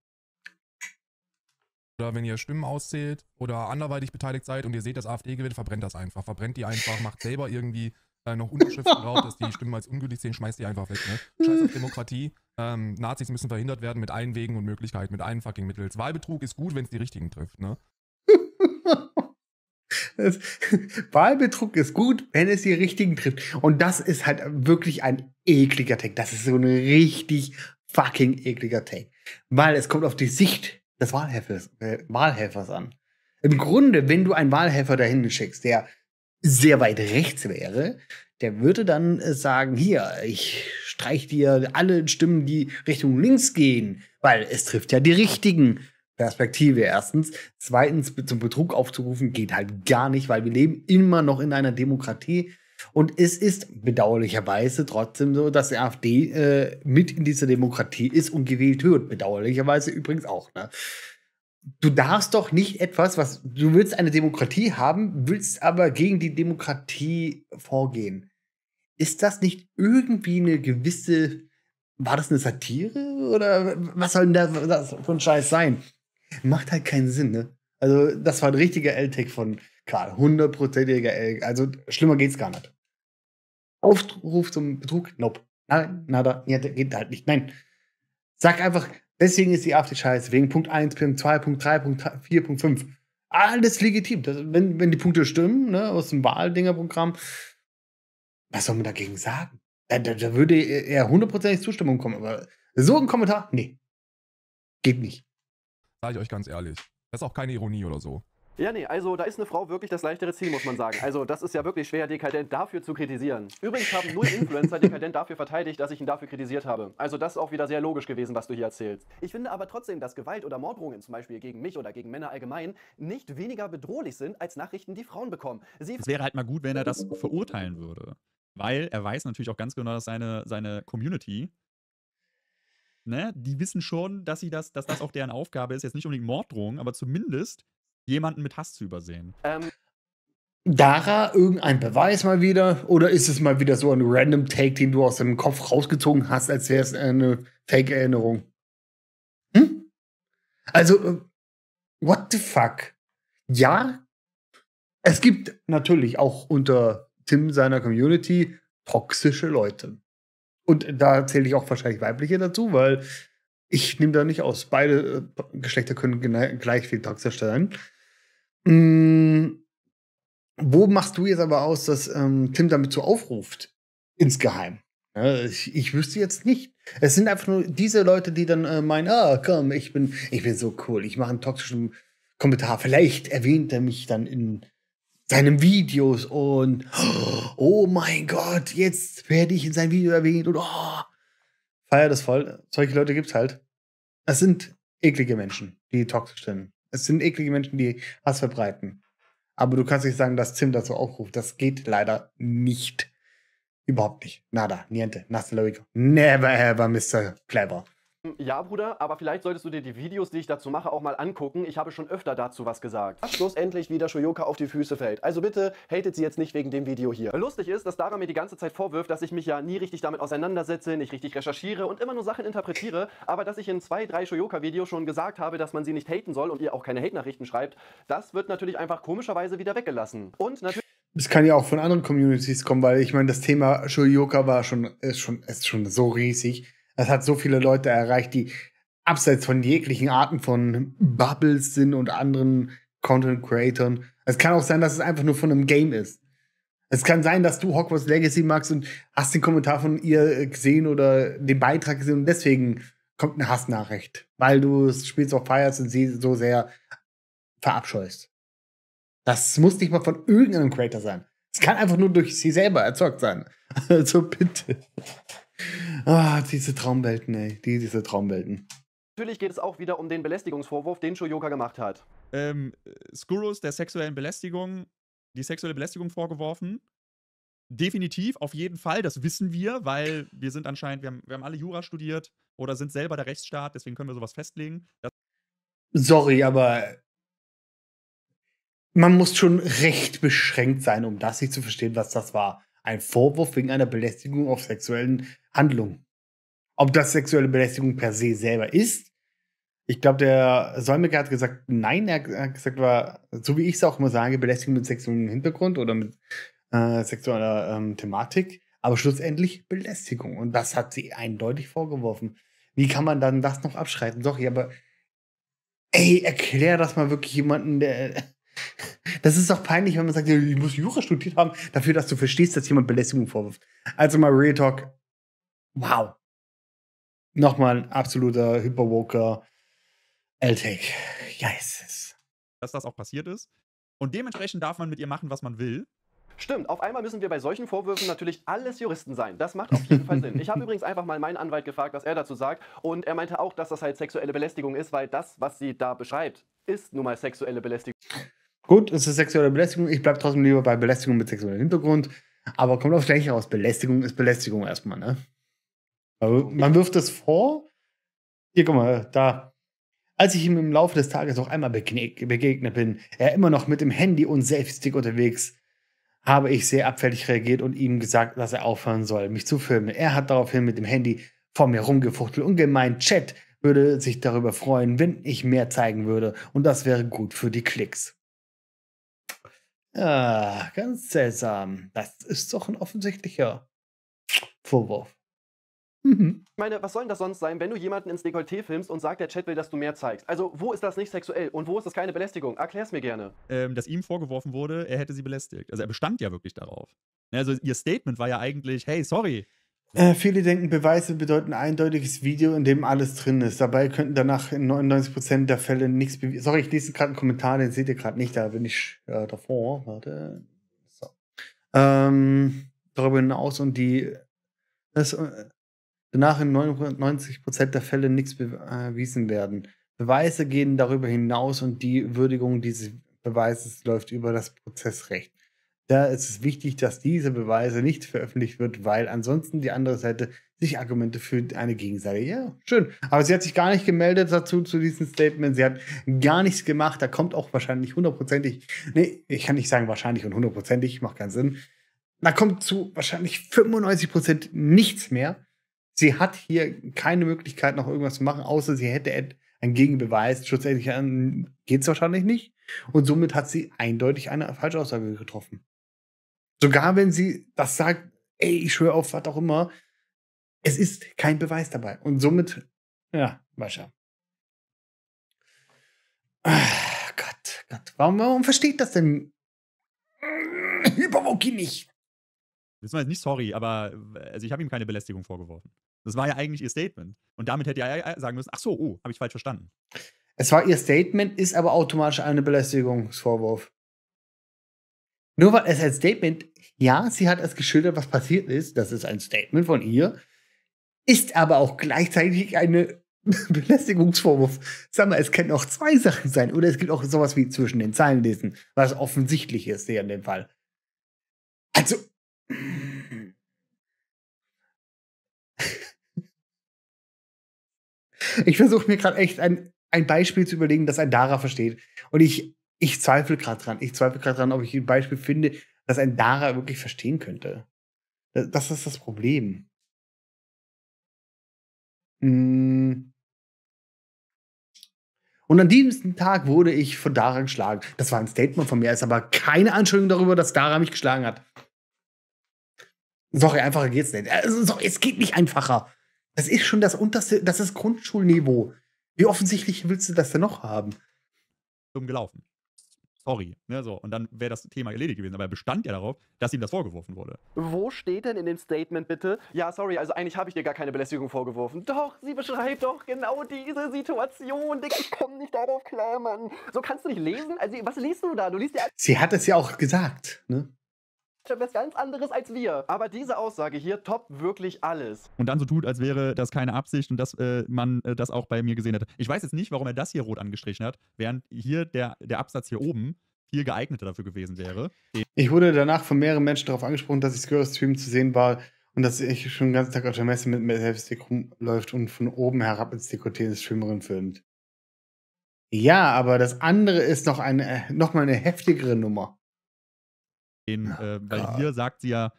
Oder wenn ihr Stimmen auszählt oder anderweitig beteiligt seid und ihr seht, dass AfD gewinnt, verbrennt das einfach. Verbrennt die einfach, macht selber irgendwie äh, noch Unterschriften drauf, dass die Stimmen als ungültig sehen, schmeißt die einfach weg. Ne? Scheiß auf Demokratie. Ähm, Nazis müssen verhindert werden mit allen Wegen und Möglichkeiten, mit allen fucking Mitteln. Wahlbetrug ist gut, wenn es die richtigen trifft. Ne? Wahlbetrug ist gut, wenn es die richtigen trifft. Und das ist halt wirklich ein ekliger Take. Das ist so ein richtig fucking ekliger Take. Weil es kommt auf die Sicht des Wahlhelfers, äh, Wahlhelfers an. Im Grunde, wenn du einen Wahlhelfer dahin schickst, der sehr weit rechts wäre, der würde dann äh, sagen, hier, ich streich dir alle Stimmen, die Richtung links gehen, weil es trifft ja die richtigen. Perspektive erstens. Zweitens, zum Betrug aufzurufen, geht halt gar nicht, weil wir leben immer noch in einer Demokratie. Und es ist bedauerlicherweise trotzdem so, dass die AfD äh, mit in dieser Demokratie ist und gewählt wird. Bedauerlicherweise übrigens auch. Ne? Du darfst doch nicht etwas, was du willst eine Demokratie haben, willst aber gegen die Demokratie vorgehen. Ist das nicht irgendwie eine gewisse, war das eine Satire oder was soll denn das für ein Scheiß sein? macht halt keinen Sinn, ne? Also, das war ein richtiger L-Tag von Karl. Hundertprozentiger L. Also, schlimmer geht's gar nicht. Aufruf zum Betrug? Nope. Nein, nada, ja, geht halt nicht. Nein. Sag einfach, deswegen ist die AfD scheiße. Wegen Punkt 1, Punkt 2, Punkt 3, Punkt 4, Punkt 5. Alles legitim. Das, wenn, wenn die Punkte stimmen, ne, aus dem Wahldingerprogramm, was soll man dagegen sagen? Da, da, da würde eher hundertprozentig Zustimmung kommen. Aber so ein Kommentar? Nee. Geht nicht. Sage ich euch ganz ehrlich. Das ist auch keine Ironie oder so. Ja, nee, also da ist eine Frau wirklich das leichtere Ziel, muss man sagen. Also das ist ja wirklich schwer, dekadent dafür zu kritisieren. Übrigens haben null Influencer dekadent dafür verteidigt, dass ich ihn dafür kritisiert habe. Also das ist auch wieder sehr logisch gewesen, was du hier erzählst. Ich finde aber trotzdem, dass Gewalt oder Morddrohungen zum Beispiel gegen mich oder gegen Männer allgemein nicht weniger bedrohlich sind als Nachrichten, die Frauen bekommen. Sie es wäre halt mal gut, wenn er das verurteilen würde. Weil er weiß natürlich auch ganz genau, dass seine, seine Community ne, die wissen schon, dass sie das, dass das auch deren Aufgabe ist, jetzt nicht unbedingt Morddrohungen, aber zumindest jemanden mit Hass zu übersehen. Ähm. Dara irgendein Beweis mal wieder? Oder ist es mal wieder so ein random Take, den du aus deinem Kopf rausgezogen hast, als wäre es eine Fake-Erinnerung? Hm? Also, äh, what the fuck? Ja, es gibt natürlich auch unter Tim seiner Community toxische Leute. Und da zähle ich auch wahrscheinlich weibliche dazu, weil ich nehme da nicht aus. Beide äh, Geschlechter können gleich viel toxisch sein. Mhm. Wo machst du jetzt aber aus, dass ähm, Tim damit so aufruft? Insgeheim. Ja, ich, ich, wüsste jetzt nicht. Es sind einfach nur diese Leute, die dann äh, meinen, ah, komm, ich bin, ich bin so cool, ich mache einen toxischen Kommentar. Vielleicht erwähnt er mich dann in seinen Videos und oh mein Gott, jetzt werde ich in seinem Video erwähnt und oh, feier das voll. Solche Leute gibt's halt. Es sind eklige Menschen, die toxisch sind. Es sind eklige Menschen, die Hass verbreiten. Aber du kannst nicht sagen, dass Tim dazu aufruft. Das geht leider nicht. Überhaupt nicht. Nada, niente, nasta luego. Never ever, Mr. Clever. Hm, ja, Bruder, aber vielleicht solltest du dir die Videos, die ich dazu mache, auch mal angucken. Ich habe schon öfter dazu was gesagt. Schlussendlich wieder Shoyoka auf die Füße fällt. Also bitte, hatet sie jetzt nicht wegen dem Video hier. Lustig ist, dass Dara mir die ganze Zeit vorwirft, dass ich mich ja nie richtig damit auseinandersetze, nicht richtig recherchiere und immer nur Sachen interpretiere, aber dass ich in zwei, drei Shoyoka-Videos schon gesagt habe, dass man sie nicht haten soll und ihr auch keine Hate-Nachrichten schreibt, das wird natürlich einfach komischerweise wieder weggelassen. Und natürlich... Es kann ja auch von anderen Communities kommen, weil ich meine, das Thema Shoyoka war schon, ist schon, ist schon so riesig das hat so viele Leute erreicht, die abseits von jeglichen Arten von Bubbles sind und anderen Content Creatoren. Es kann auch sein, dass es einfach nur von einem Game ist. Es kann sein, dass du Hogwarts Legacy magst und hast den Kommentar von ihr gesehen oder den Beitrag gesehen und deswegen kommt eine Hassnachricht, weil du es spielst auch feierst und sie so sehr verabscheust. Das muss nicht mal von irgendeinem Creator sein. Es kann einfach nur durch sie selber erzeugt sein. Also bitte. Ah, diese Traumwelten, ey. Die, diese Traumwelten. Natürlich geht es auch wieder um den Belästigungsvorwurf, den Shoyoka gemacht hat. Ähm, Skuros der sexuellen Belästigung, die sexuelle Belästigung vorgeworfen. Definitiv, auf jeden Fall, das wissen wir, weil wir sind anscheinend, wir haben, wir haben alle Jura studiert oder sind selber der Rechtsstaat, deswegen können wir sowas festlegen. Das Sorry, aber man muss schon recht beschränkt sein, um das nicht zu verstehen, was das war. Ein Vorwurf wegen einer Belästigung auf sexuellen Handlungen. Ob das sexuelle Belästigung per se selber ist? Ich glaube, der Säumiger hat gesagt, nein, er hat gesagt, war, so wie ich es auch immer sage, Belästigung mit sexuellem Hintergrund oder mit äh, sexueller ähm, Thematik, aber schlussendlich Belästigung. Und das hat sie eindeutig vorgeworfen. Wie kann man dann das noch abschreiten? Sorry, aber ey, erklär das mal wirklich jemanden, der das ist doch peinlich, wenn man sagt, du musst Jura studiert haben, dafür, dass du verstehst, dass jemand Belästigung vorwirft. Also mal Real Talk. Wow. Nochmal ein absoluter Hyperwoker L-Take. Ja, Dass das auch passiert ist. Und dementsprechend darf man mit ihr machen, was man will. Stimmt, auf einmal müssen wir bei solchen Vorwürfen natürlich alles Juristen sein. Das macht auf jeden Fall Sinn. Ich habe übrigens einfach mal meinen Anwalt gefragt, was er dazu sagt. Und er meinte auch, dass das halt sexuelle Belästigung ist, weil das, was sie da beschreibt, ist nun mal sexuelle Belästigung. Gut, es ist sexuelle Belästigung. Ich bleibe trotzdem lieber bei Belästigung mit sexuellem Hintergrund. Aber kommt auf Gleiche raus. Belästigung ist Belästigung erstmal, ne? Also, man wirft es vor. Hier, guck mal, da. Als ich ihm im Laufe des Tages noch einmal begegnet bin, er immer noch mit dem Handy und Selfie-Stick unterwegs, habe ich sehr abfällig reagiert und ihm gesagt, dass er aufhören soll, mich zu filmen. Er hat daraufhin mit dem Handy vor mir rumgefuchtelt und gemeint, Chat würde sich darüber freuen, wenn ich mehr zeigen würde und das wäre gut für die Klicks. Ah, ganz seltsam. Das ist doch ein offensichtlicher Vorwurf. Mhm. Ich meine, was soll denn das sonst sein, wenn du jemanden ins Dekolleté filmst und sagt, der Chat will, dass du mehr zeigst? Also, wo ist das nicht sexuell und wo ist das keine Belästigung? Erklär's mir gerne. Ähm, dass ihm vorgeworfen wurde, er hätte sie belästigt. Also, er bestand ja wirklich darauf. Ne, also, ihr Statement war ja eigentlich, hey, sorry, äh, viele denken, Beweise bedeuten ein eindeutiges Video, in dem alles drin ist. Dabei könnten danach in 99% der Fälle nichts bewiesen. Sorry, ich lese gerade einen Kommentar, den seht ihr gerade nicht, da bin ich äh, davor. Warte. So. Ähm, darüber hinaus und die. Das, äh, danach in 99% der Fälle nichts bewiesen werden. Beweise gehen darüber hinaus und die Würdigung dieses Beweises läuft über das Prozessrecht. Da ist es wichtig, dass diese Beweise nicht veröffentlicht wird, weil ansonsten die andere Seite sich Argumente für eine Gegenseite. Ja, schön. Aber sie hat sich gar nicht gemeldet dazu, zu diesem Statement. Sie hat gar nichts gemacht. Da kommt auch wahrscheinlich hundertprozentig, nee, ich kann nicht sagen wahrscheinlich und hundertprozentig, macht keinen Sinn. Da kommt zu wahrscheinlich 95 Prozent nichts mehr. Sie hat hier keine Möglichkeit, noch irgendwas zu machen, außer sie hätte einen Gegenbeweis. Schlussendlich ähm, geht es wahrscheinlich nicht. Und somit hat sie eindeutig eine Falschaussage getroffen. Sogar wenn sie das sagt, ey, ich höre auf was auch immer, es ist kein Beweis dabei. Und somit, ja, Wascha. Ach Gott, Gott, warum, warum versteht das denn Hyperwoki nicht? Das war jetzt nicht sorry, aber also ich habe ihm keine Belästigung vorgeworfen. Das war ja eigentlich ihr Statement. Und damit hätte er äh, sagen müssen, ach so, oh, habe ich falsch verstanden. Es war ihr Statement, ist aber automatisch eine Belästigungsvorwurf. Nur weil es ein Statement, ja, sie hat es geschildert, was passiert ist, das ist ein Statement von ihr, ist aber auch gleichzeitig eine Belästigungsvorwurf. Sag mal, es können auch zwei Sachen sein. Oder es gibt auch sowas wie zwischen den Zeilen lesen, was offensichtlich ist hier in dem Fall. Also. ich versuche mir gerade echt ein, ein Beispiel zu überlegen, das ein Dara versteht. Und ich ich zweifle gerade dran. Ich zweifle gerade dran, ob ich ein Beispiel finde, das ein Dara wirklich verstehen könnte. Das ist das Problem. Hm. Und an diesem Tag wurde ich von Dara geschlagen. Das war ein Statement von mir, ist aber keine Anschuldigung darüber, dass Dara mich geschlagen hat. Sorry, einfacher geht's nicht. Äh, sorry, es geht nicht einfacher. Das ist schon das unterste, das ist Grundschulniveau. Wie offensichtlich willst du das denn noch haben? Dumm gelaufen sorry. Ne, so. Und dann wäre das Thema erledigt gewesen. Aber er bestand ja darauf, dass ihm das vorgeworfen wurde. Wo steht denn in dem Statement bitte, ja, sorry, also eigentlich habe ich dir gar keine Belästigung vorgeworfen. Doch, sie beschreibt doch genau diese Situation. Digga, ich komme nicht darauf klar, Mann. So kannst du nicht lesen? Also, was liest du da? Du liest ja. Sie hat es ja auch gesagt, ne? schon was ganz anderes als wir. Aber diese Aussage hier toppt wirklich alles. Und dann so tut, als wäre das keine Absicht und dass äh, man äh, das auch bei mir gesehen hat. Ich weiß jetzt nicht, warum er das hier rot angestrichen hat, während hier der, der Absatz hier oben viel geeigneter dafür gewesen wäre. Ich wurde danach von mehreren Menschen darauf angesprochen, dass ich Skurry-Stream zu sehen war und dass ich schon den ganzen Tag auf der Messe mit mir selbst rumläuft und von oben herab ins Dekolleté des Schwimmerinnen filmt. Ja, aber das andere ist noch, eine, äh, noch mal eine heftigere Nummer den, ja, äh, weil hier sagt sie ja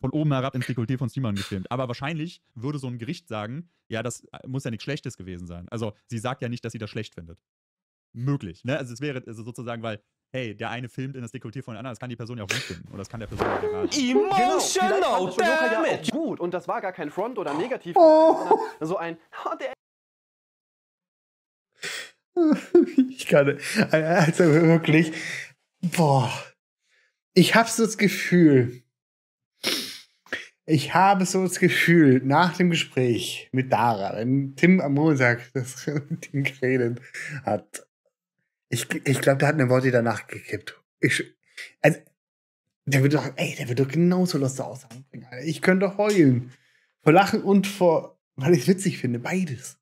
von oben herab ins Dekolleté von Simon gefilmt. Aber wahrscheinlich würde so ein Gericht sagen, ja, das äh, muss ja nichts Schlechtes gewesen sein. Also sie sagt ja nicht, dass sie das schlecht findet. Möglich. Ne? Also es wäre also sozusagen, weil hey, der eine filmt in das Dekolleté von der anderen, das kann die Person ja auch gut finden. Oder das kann der Person auch geraten. Emotional genau, damage! Ja gut, und das war gar kein Front oder negativ, oh. so ein, oh, der ich kann, äh, äh, also wirklich, boah, ich habe so das Gefühl, ich habe so das Gefühl, nach dem Gespräch mit Dara, wenn Tim am Montag das mit ihm geredet hat, ich, ich glaube, der hat eine Worte danach gekippt. Ich, also, der wird doch, ey, der wird doch genauso lustige Aussagen bringen. Ich könnte heulen. Vor Lachen und vor, weil ich es witzig finde, beides.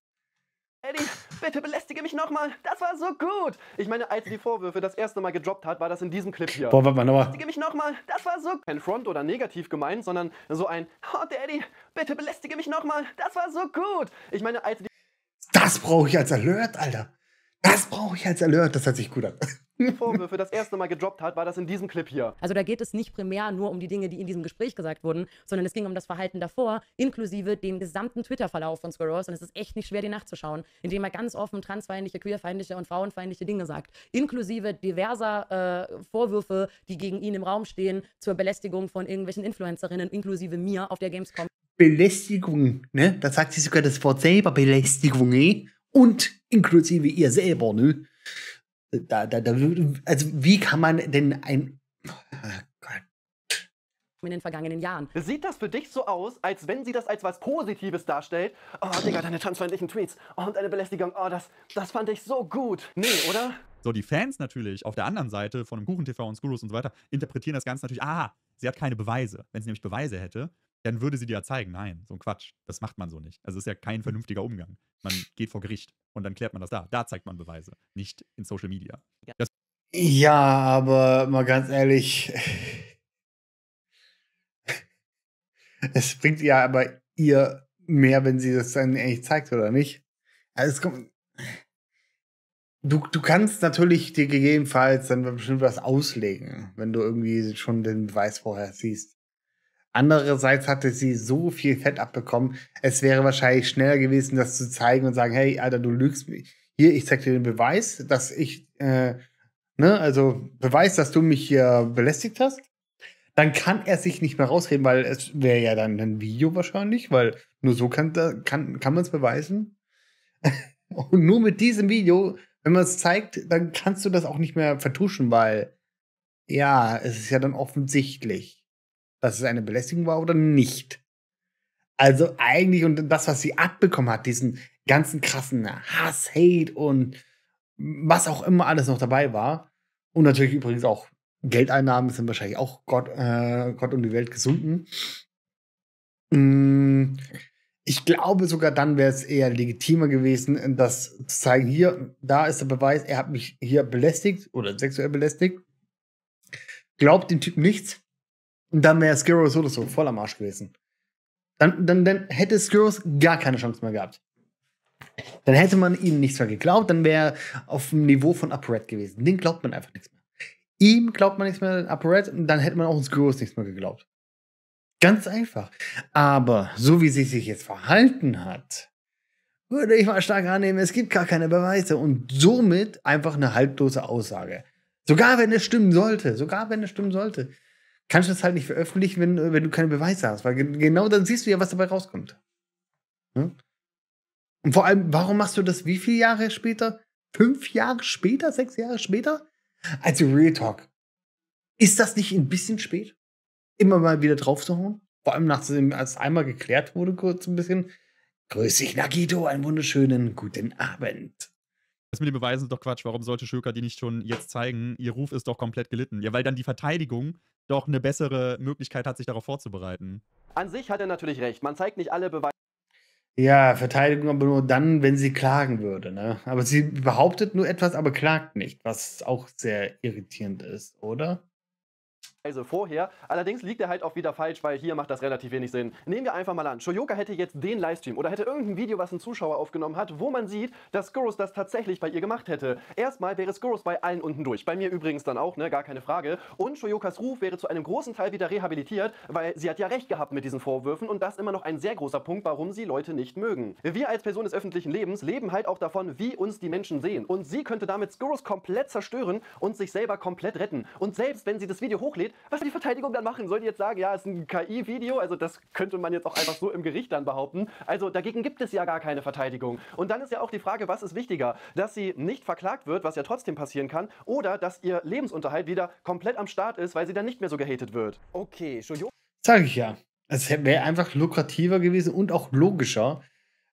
Eddie, Bitte belästige mich nochmal. Das war so gut. Ich meine, als die Vorwürfe das erste Mal gedroppt hat, war das in diesem Clip hier. Boah, warte mal, nochmal. Belästige mich nochmal. Das war so kein Front oder negativ gemeint, sondern so ein Oh, Daddy, bitte belästige mich nochmal. Das war so gut. Ich meine, als die Das brauche ich als Alert, Alter. Das brauche ich als Alert, das hört sich gut an. Vorwürfe das erste Mal gedroppt hat, war das in diesem Clip hier. Also da geht es nicht primär nur um die Dinge, die in diesem Gespräch gesagt wurden, sondern es ging um das Verhalten davor, inklusive dem gesamten Twitter-Verlauf von Squirrels. Und es ist echt nicht schwer, den nachzuschauen, indem er ganz offen transfeindliche, queerfeindliche und frauenfeindliche Dinge sagt. Inklusive diverser äh, Vorwürfe, die gegen ihn im Raum stehen, zur Belästigung von irgendwelchen Influencerinnen, inklusive mir auf der Gamescom. Belästigung, ne? Da sagt sie sogar das Wort selber, Belästigung, eh? und inklusive ihr selber. Ne? Da, da, da, also wie kann man denn ein... Oh Gott. In den vergangenen Jahren. Sieht das für dich so aus, als wenn sie das als was Positives darstellt? Oh, Digga, deine transfeindlichen Tweets oh, und deine Belästigung. Oh, das, das fand ich so gut. Nee, oder? So, die Fans natürlich auf der anderen Seite von dem Kuchen TV und Skurus und so weiter interpretieren das Ganze natürlich, ah, sie hat keine Beweise. Wenn sie nämlich Beweise hätte, dann würde sie dir ja zeigen, nein, so ein Quatsch, das macht man so nicht. Also es ist ja kein mhm. vernünftiger Umgang. Man geht vor Gericht und dann klärt man das da. Da zeigt man Beweise, nicht in Social Media. Ja, ja aber mal ganz ehrlich, es bringt ja aber ihr mehr, wenn sie das dann eigentlich zeigt, oder nicht? Also es kommt. Du, du kannst natürlich dir gegebenenfalls dann bestimmt was auslegen, wenn du irgendwie schon den Beweis vorher siehst. Andererseits hatte sie so viel Fett abbekommen, es wäre wahrscheinlich schneller gewesen, das zu zeigen und sagen, hey, Alter, du lügst mich. Hier, ich zeig dir den Beweis, dass ich, äh, ne, also Beweis, dass du mich hier belästigt hast. Dann kann er sich nicht mehr rausreden, weil es wäre ja dann ein Video wahrscheinlich, weil nur so kann, kann, kann man es beweisen. und nur mit diesem Video, wenn man es zeigt, dann kannst du das auch nicht mehr vertuschen, weil ja, es ist ja dann offensichtlich dass es eine Belästigung war oder nicht. Also eigentlich und das, was sie abbekommen hat, diesen ganzen krassen Hass, Hate und was auch immer alles noch dabei war. Und natürlich übrigens auch Geldeinnahmen sind wahrscheinlich auch Gott, äh, Gott um die Welt gesunken. Mm, ich glaube sogar dann wäre es eher legitimer gewesen, das zu zeigen, hier, da ist der Beweis, er hat mich hier belästigt oder sexuell belästigt. Glaubt dem Typen nichts, dann wäre Skirros so oder so voll am Arsch gewesen. Dann, dann, dann hätte Skirros gar keine Chance mehr gehabt. Dann hätte man ihm nichts mehr geglaubt, dann wäre er auf dem Niveau von Upred gewesen. Den glaubt man einfach nichts mehr. Ihm glaubt man nichts mehr, an Upred, und dann hätte man auch Skirros nichts mehr geglaubt. Ganz einfach. Aber so wie sie sich jetzt verhalten hat, würde ich mal stark annehmen, es gibt gar keine Beweise und somit einfach eine haltlose Aussage. Sogar wenn es stimmen sollte, sogar wenn es stimmen sollte, kannst du das halt nicht veröffentlichen, wenn, wenn du keine Beweise hast. Weil genau dann siehst du ja, was dabei rauskommt. Ja? Und vor allem, warum machst du das wie viele Jahre später? Fünf Jahre später? Sechs Jahre später? Also Real Talk. Ist das nicht ein bisschen spät? Immer mal wieder draufzuhauen? Vor allem, nachdem es einmal geklärt wurde, kurz ein bisschen. Grüß dich, Nagito, einen wunderschönen guten Abend das mit den Beweisen ist doch Quatsch. Warum sollte Schöker die nicht schon jetzt zeigen? Ihr Ruf ist doch komplett gelitten. Ja, weil dann die Verteidigung doch eine bessere Möglichkeit hat, sich darauf vorzubereiten. An sich hat er natürlich recht. Man zeigt nicht alle Beweise. Ja, Verteidigung aber nur dann, wenn sie klagen würde. Ne? Aber sie behauptet nur etwas, aber klagt nicht, was auch sehr irritierend ist, oder? Weise vorher. Allerdings liegt er halt auch wieder falsch, weil hier macht das relativ wenig Sinn. Nehmen wir einfach mal an, Shoyoka hätte jetzt den Livestream oder hätte irgendein Video, was ein Zuschauer aufgenommen hat, wo man sieht, dass Skurrus das tatsächlich bei ihr gemacht hätte. Erstmal wäre Skurrus bei allen unten durch. Bei mir übrigens dann auch, ne, gar keine Frage. Und Shoyokas Ruf wäre zu einem großen Teil wieder rehabilitiert, weil sie hat ja recht gehabt mit diesen Vorwürfen und das immer noch ein sehr großer Punkt, warum sie Leute nicht mögen. Wir als Person des öffentlichen Lebens leben halt auch davon, wie uns die Menschen sehen. Und sie könnte damit Skurrus komplett zerstören und sich selber komplett retten. Und selbst wenn sie das Video hochlädt, was soll die Verteidigung dann machen? Soll die jetzt sagen, ja, es ist ein KI-Video? Also das könnte man jetzt auch einfach so im Gericht dann behaupten. Also dagegen gibt es ja gar keine Verteidigung. Und dann ist ja auch die Frage, was ist wichtiger? Dass sie nicht verklagt wird, was ja trotzdem passieren kann, oder dass ihr Lebensunterhalt wieder komplett am Start ist, weil sie dann nicht mehr so gehatet wird. Okay, Shoyo. Sag ich ja. Es wäre einfach lukrativer gewesen und auch logischer,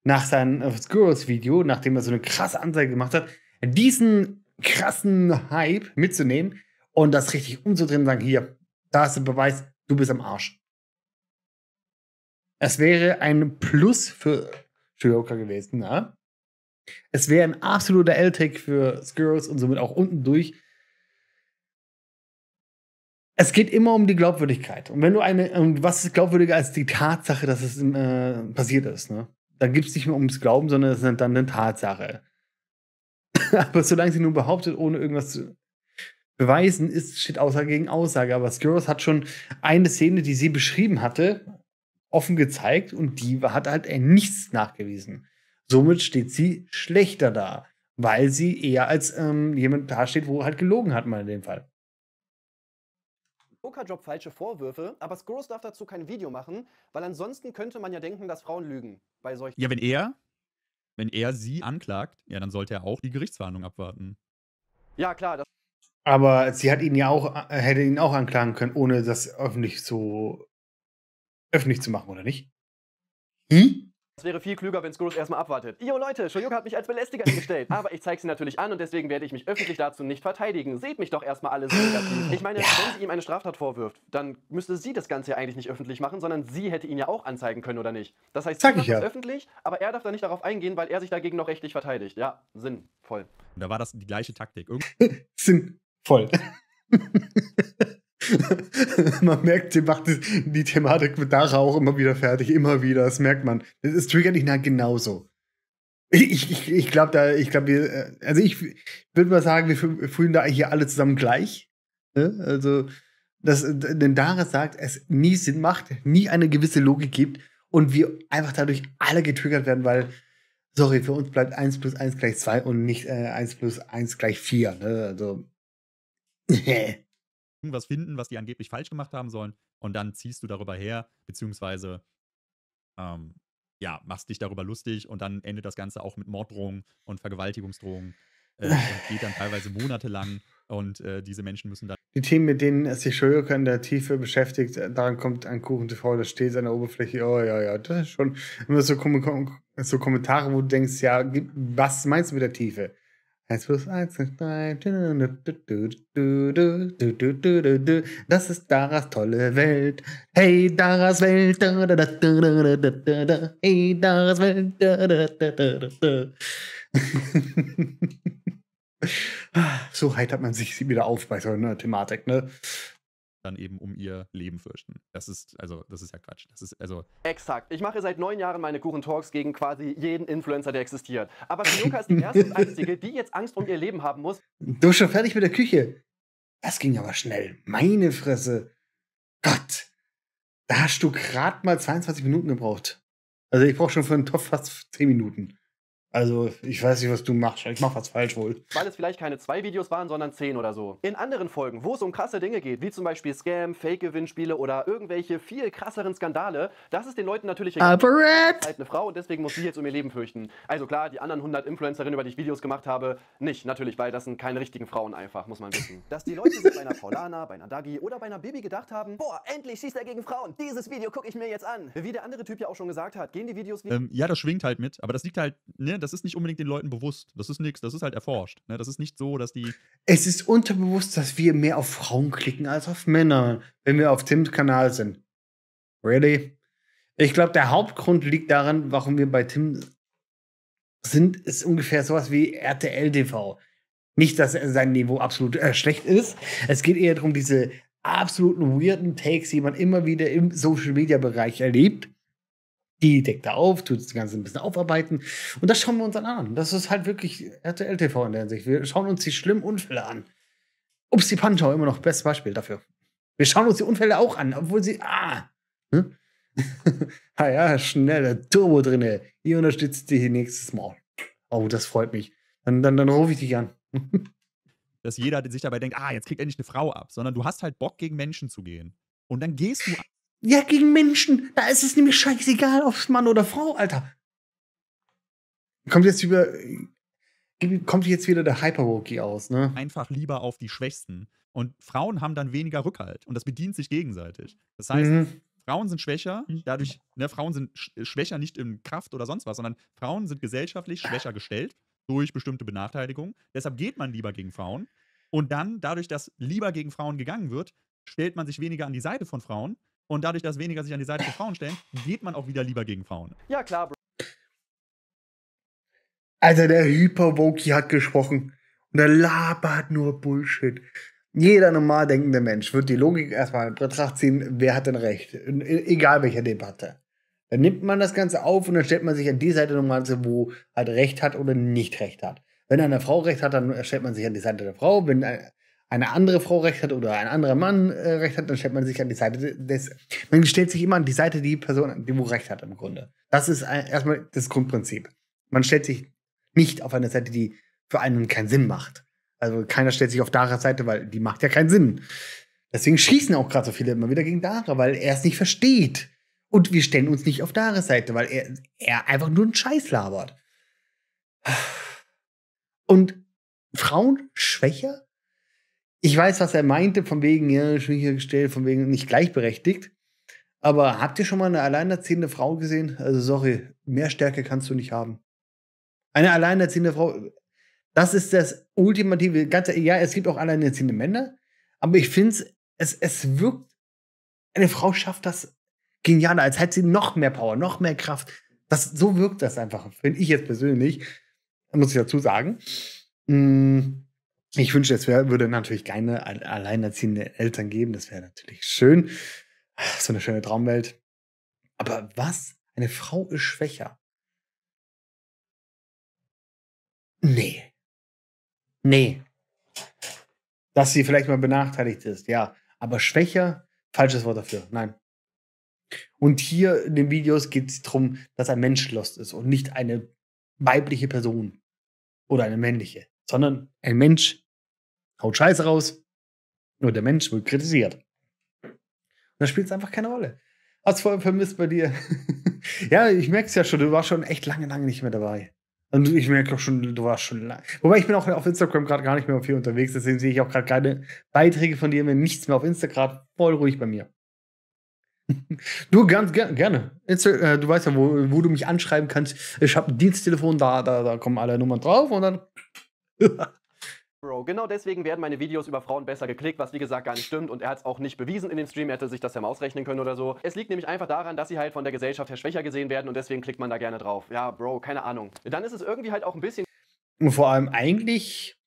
nach seinem äh, Squirrels-Video, nachdem er so eine krasse Anzeige gemacht hat, diesen krassen Hype mitzunehmen, und das richtig umzudrehen und sagen, hier, da ist der Beweis, du bist am Arsch. Es wäre ein Plus für Shiroka gewesen, ne? Es wäre ein absoluter l tag für Skirls und somit auch unten durch. Es geht immer um die Glaubwürdigkeit. Und wenn du eine, was ist glaubwürdiger als die Tatsache, dass es äh, passiert ist, ne? Da gibt es nicht mehr ums Glauben, sondern es ist dann eine Tatsache. Aber solange sie nun behauptet, ohne irgendwas zu, beweisen, ist steht Aussage gegen Aussage. Aber Skiros hat schon eine Szene, die sie beschrieben hatte, offen gezeigt und die hat halt nichts nachgewiesen. Somit steht sie schlechter da, weil sie eher als ähm, jemand dasteht, wo halt gelogen hat, mal in dem Fall. Joker-Job falsche Vorwürfe, aber Skurrus darf dazu kein Video machen, weil ansonsten könnte man ja denken, dass Frauen lügen bei solchen. Ja, wenn er, wenn er sie anklagt, ja, dann sollte er auch die Gerichtsverhandlung abwarten. Ja, klar, das aber sie hat ihn ja auch, äh, hätte ihn auch anklagen können, ohne das öffentlich zu öffentlich zu machen, oder nicht? Hm? Es wäre viel klüger, wenn Skurrus erstmal abwartet. Jo Leute, Shoyuka hat mich als Belästiger hingestellt. Aber ich zeige sie natürlich an und deswegen werde ich mich öffentlich dazu nicht verteidigen. Seht mich doch erstmal alles negativ. Ich meine, ja. wenn sie ihm eine Straftat vorwirft, dann müsste sie das Ganze ja eigentlich nicht öffentlich machen, sondern sie hätte ihn ja auch anzeigen können, oder nicht? Das heißt, Sag sie macht ja. es öffentlich, aber er darf da nicht darauf eingehen, weil er sich dagegen noch rechtlich verteidigt. Ja, sinnvoll. Und da war das die gleiche Taktik. Sinn voll. man merkt, sie macht die Thematik mit Dara auch immer wieder fertig, immer wieder, das merkt man. Das ist Trigger nicht genauso. Ich, ich, ich glaube, da, ich glaube, wir, äh, also ich würde mal sagen, wir fühlen da hier alle zusammen gleich. Ne? Also, dass, denn Dara sagt, es nie Sinn macht, nie eine gewisse Logik gibt und wir einfach dadurch alle getriggert werden, weil, sorry, für uns bleibt 1 plus 1 gleich 2 und nicht äh, 1 plus 1 gleich 4. Ne? Also, irgendwas finden, was die angeblich falsch gemacht haben sollen, und dann ziehst du darüber her, beziehungsweise ähm, ja, machst dich darüber lustig und dann endet das Ganze auch mit Morddrohungen und Vergewaltigungsdrohungen äh, und geht dann teilweise monatelang und äh, diese Menschen müssen dann. Die Themen, mit denen es sich Schuljoker in der Tiefe beschäftigt, äh, daran kommt ein Kuchen TV, das steht an der Oberfläche, oh ja, ja, das ist schon immer so, kom so Kommentare, wo du denkst, ja, was meinst du mit der Tiefe? 1 plus 1 ist 3. Das ist Daras tolle Welt. Hey, Daras Welt. Hey, Daras Welt. so heitert man sich wieder auf bei so einer Thematik, ne? dann eben um ihr Leben fürchten. Das ist, also, das ist ja Quatsch. Das ist, also. Exakt. Ich mache seit neun Jahren meine Kuchen-Talks gegen quasi jeden Influencer, der existiert. Aber Fioka ist die erste und einzige, die jetzt Angst um ihr Leben haben muss. Du bist schon fertig mit der Küche. Das ging aber schnell. Meine Fresse. Gott. Da hast du gerade mal 22 Minuten gebraucht. Also ich brauche schon für einen Topf fast 10 Minuten. Also, ich weiß nicht, was du machst. Ich mach was falsch wohl. Weil es vielleicht keine zwei Videos waren, sondern zehn oder so. In anderen Folgen, wo es um krasse Dinge geht, wie zum Beispiel Scam, Fake-Gewinnspiele oder irgendwelche viel krasseren Skandale, das ist den Leuten natürlich egal. Halt eine Frau und deswegen muss sie jetzt um ihr Leben fürchten. Also klar, die anderen 100 Influencerinnen, über die ich Videos gemacht habe, nicht natürlich, weil das sind keine richtigen Frauen einfach, muss man wissen. Dass die Leute sich bei einer Paulana, bei einer Dagi oder bei einer Bibi gedacht haben, boah, endlich schießt er gegen Frauen. Dieses Video gucke ich mir jetzt an. Wie der andere Typ ja auch schon gesagt hat, gehen die Videos wie... Ähm, ja, das schwingt halt mit, aber das liegt halt, ne, das ist nicht unbedingt den Leuten bewusst. Das ist nichts, das ist halt erforscht. Ne? Das ist nicht so, dass die. Es ist unterbewusst, dass wir mehr auf Frauen klicken als auf Männer, wenn wir auf Tims Kanal sind. Really? Ich glaube, der Hauptgrund liegt daran, warum wir bei Tim sind, ist ungefähr sowas wie RTL TV. Nicht, dass sein Niveau absolut äh, schlecht ist. Es geht eher darum, diese absoluten weirden Takes, die man immer wieder im Social Media Bereich erlebt die deckt da auf, tut das Ganze ein bisschen aufarbeiten. Und das schauen wir uns dann an. Das ist halt wirklich RTL TV in der Hinsicht. Wir schauen uns die schlimmen Unfälle an. Ups, die Panschau, immer noch bestes Beispiel dafür. Wir schauen uns die Unfälle auch an, obwohl sie. Ah! Hm? ah ja, schneller Turbo drinne. Ihr unterstützt die nächstes Mal. Oh, das freut mich. Dann, dann, dann rufe ich dich an. Dass jeder sich dabei denkt, ah, jetzt kriegt endlich eine Frau ab, sondern du hast halt Bock, gegen Menschen zu gehen. Und dann gehst du ja, gegen Menschen. Da ist es nämlich scheißegal, ob es Mann oder Frau, Alter. Kommt jetzt über. Äh, kommt jetzt wieder der Hyperwoki aus, ne? Einfach lieber auf die Schwächsten. Und Frauen haben dann weniger Rückhalt. Und das bedient sich gegenseitig. Das heißt, mhm. Frauen sind schwächer, mhm. dadurch, ne, Frauen sind schwächer nicht in Kraft oder sonst was, sondern Frauen sind gesellschaftlich schwächer gestellt durch bestimmte Benachteiligungen. Deshalb geht man lieber gegen Frauen. Und dann, dadurch, dass lieber gegen Frauen gegangen wird, stellt man sich weniger an die Seite von Frauen und dadurch, dass weniger sich an die Seite der Frauen stellen, geht man auch wieder lieber gegen Frauen. Ja, klar, Bro. Alter, also der Hyperwoki hat gesprochen. Und er labert nur Bullshit. Jeder normal denkende Mensch wird die Logik erstmal in Betracht ziehen, wer hat denn recht. Egal welcher Debatte. Dann nimmt man das Ganze auf und dann stellt man sich an die Seite der wo halt Recht hat oder nicht Recht hat. Wenn eine Frau Recht hat, dann stellt man sich an die Seite der Frau. Wenn äh, eine andere Frau recht hat oder ein anderer Mann äh, recht hat, dann stellt man sich an die Seite des. Man stellt sich immer an die Seite die Person, die wo recht hat im Grunde. Das ist ein, erstmal das Grundprinzip. Man stellt sich nicht auf eine Seite, die für einen keinen Sinn macht. Also keiner stellt sich auf Daras Seite, weil die macht ja keinen Sinn. Deswegen schießen auch gerade so viele immer wieder gegen Dara, weil er es nicht versteht. Und wir stellen uns nicht auf Daras Seite, weil er, er einfach nur einen Scheiß labert. Und Frauen schwächer ich weiß, was er meinte, von wegen, ja, schon hier gestellt, von wegen nicht gleichberechtigt. Aber habt ihr schon mal eine alleinerziehende Frau gesehen? Also, sorry, mehr Stärke kannst du nicht haben. Eine alleinerziehende Frau, das ist das ultimative, ganze, ja, es gibt auch alleinerziehende Männer, aber ich finde es, es wirkt, eine Frau schafft das genialer, als hätte sie noch mehr Power, noch mehr Kraft. Das, so wirkt das einfach, finde ich jetzt persönlich, muss ich dazu sagen. Mm ich wünsche, es würde natürlich keine alleinerziehenden Eltern geben. Das wäre natürlich schön. Ah, so eine schöne Traumwelt. Aber was? Eine Frau ist schwächer. Nee. Nee. Dass sie vielleicht mal benachteiligt ist, ja. Aber schwächer, falsches Wort dafür. Nein. Und hier in den Videos geht es darum, dass ein Mensch lost ist und nicht eine weibliche Person oder eine männliche, sondern ein Mensch haut Scheiße raus. Nur der Mensch wird kritisiert. Und da spielt es einfach keine Rolle. Hast vorher vermisst bei dir. ja, ich merke es ja schon, du warst schon echt lange, lange nicht mehr dabei. Und ich merke auch schon, du warst schon lange. Wobei ich bin auch auf Instagram gerade gar nicht mehr viel unterwegs, deswegen sehe ich auch gerade keine Beiträge von dir mehr, nichts mehr auf Instagram. Voll ruhig bei mir. du ganz ger gerne. Insta äh, du weißt ja, wo, wo, du mich anschreiben kannst. Ich habe ein Diensttelefon, da, da, da kommen alle Nummern drauf und dann Bro, genau deswegen werden meine Videos über Frauen besser geklickt, was wie gesagt gar nicht stimmt und er hat es auch nicht bewiesen in dem Stream, er hätte sich das ja mal ausrechnen können oder so. Es liegt nämlich einfach daran, dass sie halt von der Gesellschaft her schwächer gesehen werden und deswegen klickt man da gerne drauf. Ja, Bro, keine Ahnung. Dann ist es irgendwie halt auch ein bisschen... Und vor allem eigentlich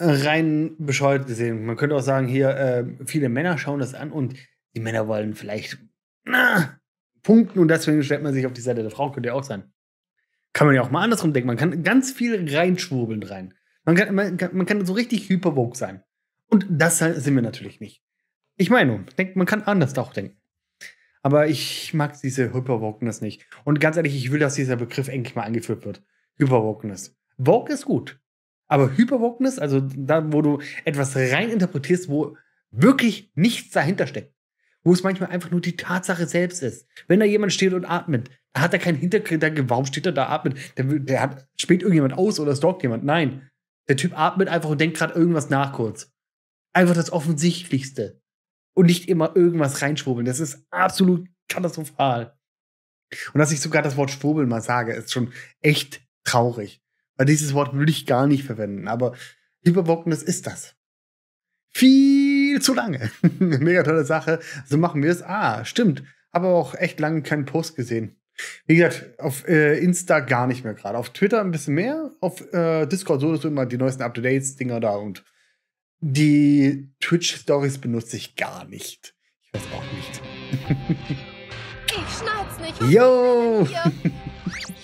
rein bescheuert gesehen. Man könnte auch sagen, hier, äh, viele Männer schauen das an und die Männer wollen vielleicht na, punkten und deswegen stellt man sich auf die Seite der Frau, könnte ja auch sein. Kann man ja auch mal andersrum denken. Man kann ganz viel reinschwurbeln rein. Man kann, man, kann, man kann so richtig hypervogue sein. Und das sind wir natürlich nicht. Ich meine, man, man kann anders auch denken. Aber ich mag diese Hyperwokeness nicht. Und ganz ehrlich, ich will, dass dieser Begriff endlich mal angeführt wird. Hyperwokeness. Woke ist gut. Aber Hyperwokeness, also da, wo du etwas rein interpretierst, wo wirklich nichts dahinter steckt. Wo es manchmal einfach nur die Tatsache selbst ist. Wenn da jemand steht und atmet, hat er keinen Hintergrund, warum steht er da atmet? Der, der hat, spielt irgendjemand aus oder stalkt jemand. Nein. Der Typ atmet einfach und denkt gerade irgendwas nach kurz. Einfach das Offensichtlichste. Und nicht immer irgendwas reinschwurbeln. Das ist absolut katastrophal. Und dass ich sogar das Wort Schwurbeln mal sage, ist schon echt traurig. Weil dieses Wort würde ich gar nicht verwenden. Aber das ist das. Viel zu lange. Mega tolle Sache. So machen wir es. Ah, stimmt. Habe auch echt lange keinen Post gesehen. Wie gesagt, auf äh, Insta gar nicht mehr gerade. Auf Twitter ein bisschen mehr. Auf äh, Discord so dass du immer die neuesten Up-to-Dates-Dinger da und die Twitch-Stories benutze ich gar nicht. Ich weiß auch nicht. ich schneid's nicht. Yo!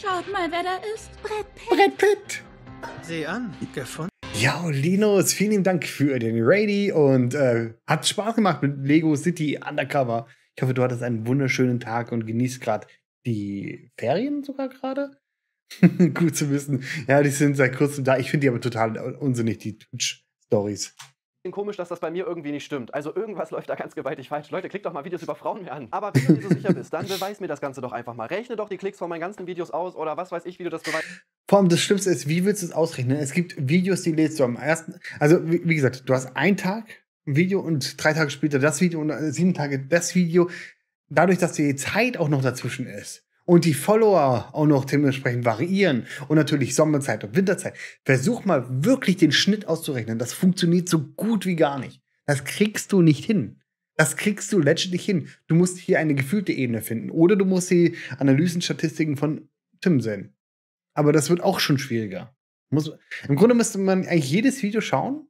Schaut mal, wer da ist. Brett Pitt. Brett Pitt. Seh an, gefunden. Ja, Linus, vielen Dank für den Ready und äh, hat Spaß gemacht mit Lego City Undercover. Ich hoffe, du hattest einen wunderschönen Tag und genießt gerade die Ferien sogar gerade. Gut zu wissen. Ja, die sind seit kurzem da. Ich finde die aber total unsinnig, die Twitch-Stories komisch, dass das bei mir irgendwie nicht stimmt. Also irgendwas läuft da ganz gewaltig falsch. Leute, klickt doch mal Videos über Frauen mehr an. Aber wenn du dir so sicher bist, dann beweis mir das Ganze doch einfach mal. Rechne doch die Klicks von meinen ganzen Videos aus oder was weiß ich, wie du das beweist. Vor allem das Schlimmste ist, wie willst du es ausrechnen? Es gibt Videos, die lädst du am ersten. Also, wie, wie gesagt, du hast einen Tag ein Video und drei Tage später das Video und äh, sieben Tage das Video dadurch, dass die Zeit auch noch dazwischen ist und die Follower auch noch dementsprechend variieren und natürlich Sommerzeit und Winterzeit, versuch mal wirklich den Schnitt auszurechnen. Das funktioniert so gut wie gar nicht. Das kriegst du nicht hin. Das kriegst du letztendlich hin. Du musst hier eine gefühlte Ebene finden oder du musst die Analysenstatistiken von Tim sehen. Aber das wird auch schon schwieriger. Muss, Im Grunde müsste man eigentlich jedes Video schauen,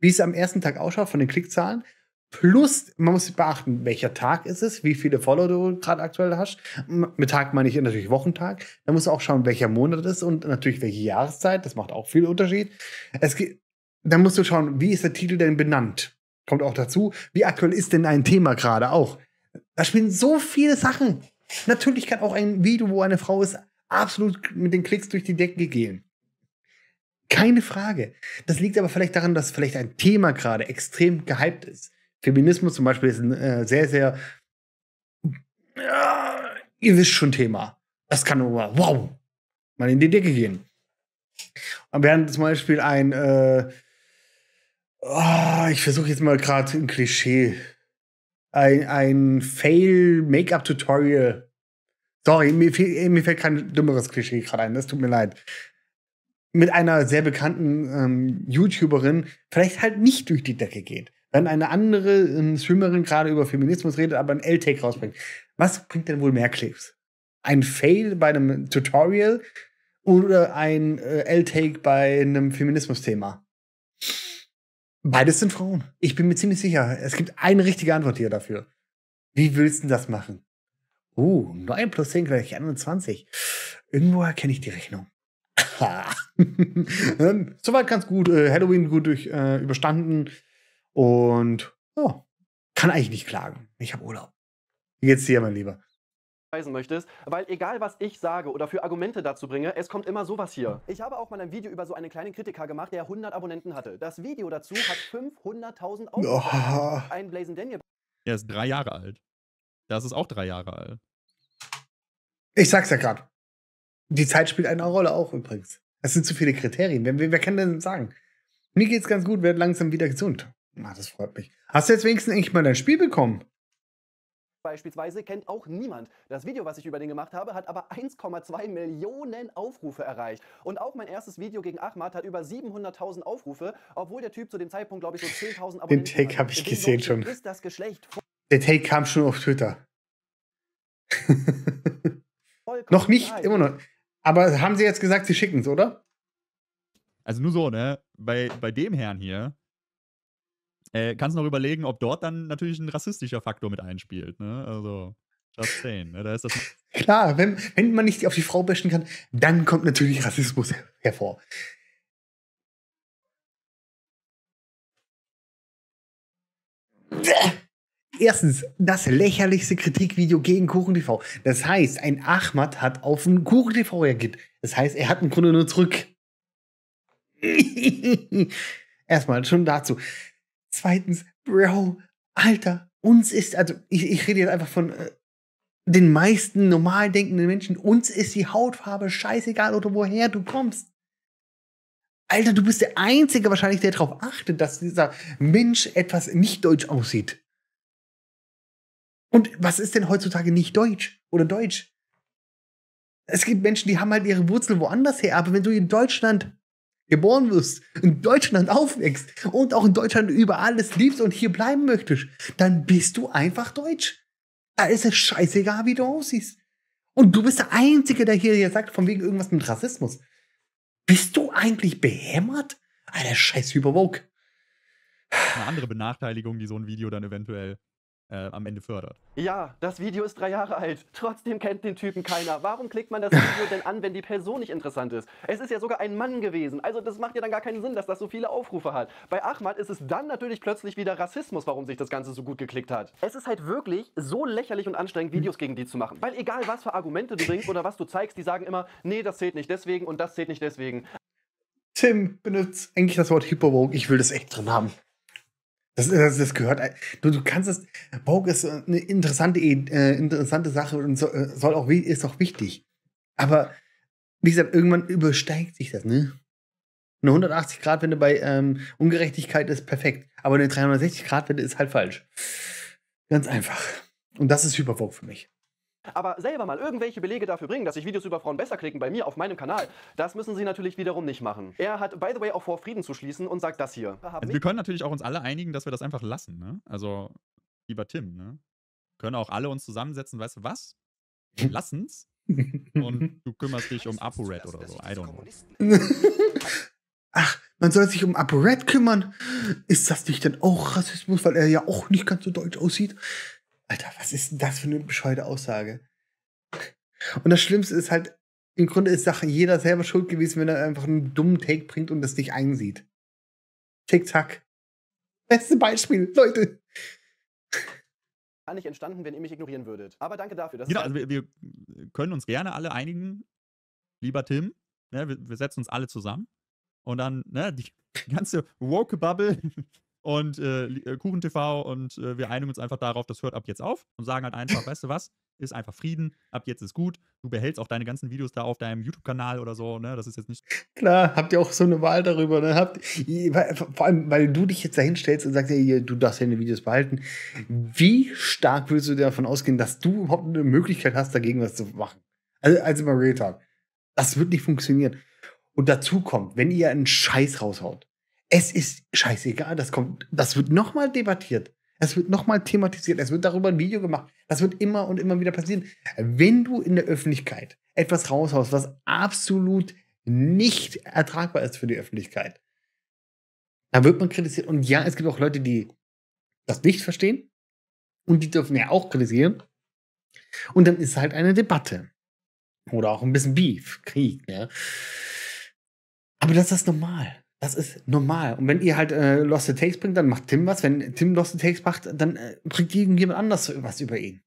wie es am ersten Tag ausschaut von den Klickzahlen, Plus, man muss beachten, welcher Tag ist es, wie viele Follower du gerade aktuell hast. Mit Tag meine ich natürlich Wochentag. Dann musst du auch schauen, welcher Monat es ist und natürlich welche Jahreszeit. Das macht auch viel Unterschied. Es geht, dann musst du schauen, wie ist der Titel denn benannt? Kommt auch dazu. Wie aktuell ist denn ein Thema gerade auch? Da spielen so viele Sachen. Natürlich kann auch ein Video, wo eine Frau ist, absolut mit den Klicks durch die Decke gehen. Keine Frage. Das liegt aber vielleicht daran, dass vielleicht ein Thema gerade extrem gehypt ist. Feminismus zum Beispiel ist ein äh, sehr, sehr, äh, ihr wisst schon Thema. Das kann nur wow, mal in die Decke gehen. Und während zum Beispiel ein, äh, oh, ich versuche jetzt mal gerade ein Klischee, ein, ein Fail-Make-up-Tutorial. Sorry, mir, mir, fällt kein dümmeres Klischee gerade ein, das tut mir leid. Mit einer sehr bekannten ähm, YouTuberin vielleicht halt nicht durch die Decke geht. Wenn eine andere ähm, Streamerin gerade über Feminismus redet, aber ein L-Take rausbringt, was bringt denn wohl mehr Klicks? Ein Fail bei einem Tutorial oder ein äh, L-Take bei einem Feminismus-Thema? Beides sind Frauen. Ich bin mir ziemlich sicher. Es gibt eine richtige Antwort hier dafür. Wie willst du das machen? Uh, 9 plus 10 gleich 21. Irgendwo erkenne ich die Rechnung. Soweit ganz gut. Äh, Halloween gut durch, äh, überstanden. Und oh, kann eigentlich nicht klagen. Ich habe Urlaub. Wie geht's dir, mein Lieber? möchtest, weil egal was ich sage oder für Argumente dazu bringe, es kommt immer sowas hier. Ich habe auch mal ein Video über so einen kleinen Kritiker gemacht, der 100 Abonnenten hatte. Das Video dazu hat 500.000 Aufrufe. Oh. Ein Blazing Daniel. Er ist drei Jahre alt. Das ist auch drei Jahre alt. Ich sag's ja gerade. Die Zeit spielt eine Rolle auch übrigens. Es sind zu viele Kriterien. Wer, wer kann denn sagen? Mir geht's ganz gut, werde langsam wieder gesund. Na, das freut mich. Hast du jetzt wenigstens endlich mal dein Spiel bekommen? Beispielsweise kennt auch niemand. Das Video, was ich über den gemacht habe, hat aber 1,2 Millionen Aufrufe erreicht. Und auch mein erstes Video gegen Ahmad hat über 700.000 Aufrufe, obwohl der Typ zu dem Zeitpunkt, glaube ich, so 10.000 Abonnenten Den Take habe ich gesehen schon. Ist das Geschlecht der Take kam schon auf Twitter. noch nicht, immer noch. Aber haben sie jetzt gesagt, sie schicken es, oder? Also nur so, ne? Bei, bei dem Herrn hier äh, kannst noch überlegen, ob dort dann natürlich ein rassistischer Faktor mit einspielt. Ne? Also, just saying. Ne? Da ist das Klar, wenn, wenn man nicht auf die Frau bashen kann, dann kommt natürlich Rassismus hervor. Erstens, das lächerlichste Kritikvideo gegen Kuchen TV. Das heißt, ein Ahmad hat auf ein Kuchen TV reagiert. Das heißt, er hat im Grunde nur zurück. Erstmal schon dazu. Zweitens, Bro, Alter, uns ist, also ich, ich rede jetzt einfach von äh, den meisten normal denkenden Menschen, uns ist die Hautfarbe scheißegal oder woher du kommst. Alter, du bist der Einzige wahrscheinlich, der darauf achtet, dass dieser Mensch etwas nicht deutsch aussieht. Und was ist denn heutzutage nicht deutsch oder deutsch? Es gibt Menschen, die haben halt ihre Wurzel woanders her, aber wenn du in Deutschland geboren wirst, in Deutschland aufwächst und auch in Deutschland über alles liebst und hier bleiben möchtest, dann bist du einfach deutsch. Da ist es scheißegal, wie du aussiehst. Und du bist der Einzige, der hier, sagt, von wegen irgendwas mit Rassismus. Bist du eigentlich behämmert? Alter, scheiß Hypervogue. Eine andere Benachteiligung, die so ein Video dann eventuell äh, am Ende fördert. Ja, das Video ist drei Jahre alt. Trotzdem kennt den Typen keiner. Warum klickt man das Video denn an, wenn die Person nicht interessant ist? Es ist ja sogar ein Mann gewesen. Also das macht ja dann gar keinen Sinn, dass das so viele Aufrufe hat. Bei Ahmad ist es dann natürlich plötzlich wieder Rassismus, warum sich das Ganze so gut geklickt hat. Es ist halt wirklich so lächerlich und anstrengend, Videos gegen die zu machen. Weil egal, was für Argumente du bringst oder was du zeigst, die sagen immer, nee, das zählt nicht deswegen und das zählt nicht deswegen. Tim benutzt eigentlich das Wort Hyperwoke. Ich will das echt drin haben. Das, äh, das, das gehört. Äh, du, du kannst es. Vogue ist eine interessante, e, äh, interessante Sache und so, äh, soll auch, ist auch wichtig. Aber wie gesagt, irgendwann übersteigt sich das, ne? Eine 180-Grad-Wende bei ähm, Ungerechtigkeit ist perfekt, aber eine 360-Grad-Wende ist halt falsch. Ganz einfach. Und das ist Hypervogue für mich. Aber selber mal irgendwelche Belege dafür bringen, dass sich Videos über Frauen besser klicken bei mir auf meinem Kanal, das müssen sie natürlich wiederum nicht machen. Er hat, by the way, auch vor, Frieden zu schließen und sagt das hier. Also wir können natürlich auch uns alle einigen, dass wir das einfach lassen, ne? Also, lieber Tim, ne? Können auch alle uns zusammensetzen, weißt du was? lassen's. und du kümmerst dich um ApoRed oder so. I don't know. Ach, man soll sich um ApoRed kümmern. Ist das nicht denn auch Rassismus, weil er ja auch nicht ganz so deutsch aussieht? Alter, was ist denn das für eine bescheuerte Aussage? Und das Schlimmste ist halt, im Grunde ist Sache jeder selber schuld gewesen, wenn er einfach einen dummen Take bringt und das nicht einsieht. Tick-Tack. Beste Beispiel, Leute Kann nicht entstanden, wenn ihr mich ignorieren würdet. Aber danke dafür. Das genau, also wir, wir, können uns gerne alle einigen, lieber Tim. Ne, wir, wir, setzen uns alle zusammen und dann ne, die ganze woke Bubble und äh, äh KuchenTV und äh, wir einigen uns einfach darauf, das hört ab jetzt auf und sagen halt einfach, weißt du was, ist einfach Frieden, ab jetzt ist gut. Du behältst auch deine ganzen Videos da auf deinem YouTube-Kanal oder so, ne? Das ist jetzt nicht. Klar, habt ihr auch so eine Wahl darüber, ne? Habt, vor allem, weil du dich jetzt dahin stellst und sagst, ey, du darfst deine Videos behalten. Wie stark würdest du davon ausgehen, dass du überhaupt eine Möglichkeit hast, dagegen was zu machen? Also, also mal Real Talk. Das wird nicht funktionieren. Und dazu kommt, wenn ihr einen Scheiß raushaut, es ist scheißegal, das kommt, das wird nochmal debattiert. Es wird nochmal thematisiert, es wird darüber ein Video gemacht. Das wird immer und immer wieder passieren. Wenn du in der Öffentlichkeit etwas raushaust, was absolut nicht ertragbar ist für die Öffentlichkeit, dann wird man kritisiert. Und ja, es gibt auch Leute, die das nicht verstehen. Und die dürfen ja auch kritisieren. Und dann ist halt eine Debatte. Oder auch ein bisschen Beef, Krieg. Ja. Aber das ist normal. Das ist normal. Und wenn ihr halt äh, Lost the Takes bringt, dann macht Tim was. Wenn Tim Lost the Takes macht, dann äh, bringt irgendjemand anders was über ihn.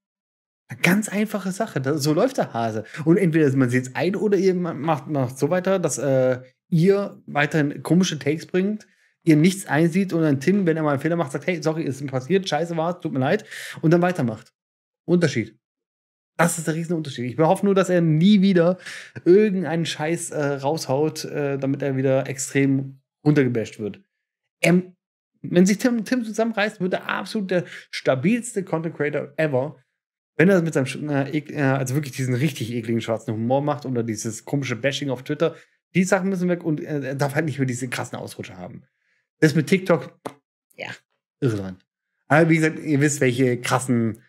Eine ganz einfache Sache. Das, so läuft der Hase. Und entweder man sieht es ein oder ihr macht, macht so weiter, dass äh, ihr weiterhin komische Takes bringt, ihr nichts einsieht und dann Tim, wenn er mal einen Fehler macht, sagt, hey, sorry, ist passiert, scheiße war es, tut mir leid. Und dann weitermacht. Unterschied. Das ist der Riesenunterschied. Ich hoffe nur, dass er nie wieder irgendeinen Scheiß äh, raushaut, äh, damit er wieder extrem runtergebasht wird. Er, ähm, wenn sich Tim, Tim zusammenreißt, wird er absolut der stabilste Content Creator ever. Wenn er mit seinem, äh, also wirklich diesen richtig ekligen schwarzen Humor macht oder dieses komische Bashing auf Twitter, die Sachen müssen weg und äh, er darf halt nicht mehr diese krassen Ausrutsche haben. Das mit TikTok, ja, irrelevant. Aber wie gesagt, ihr wisst, welche krassen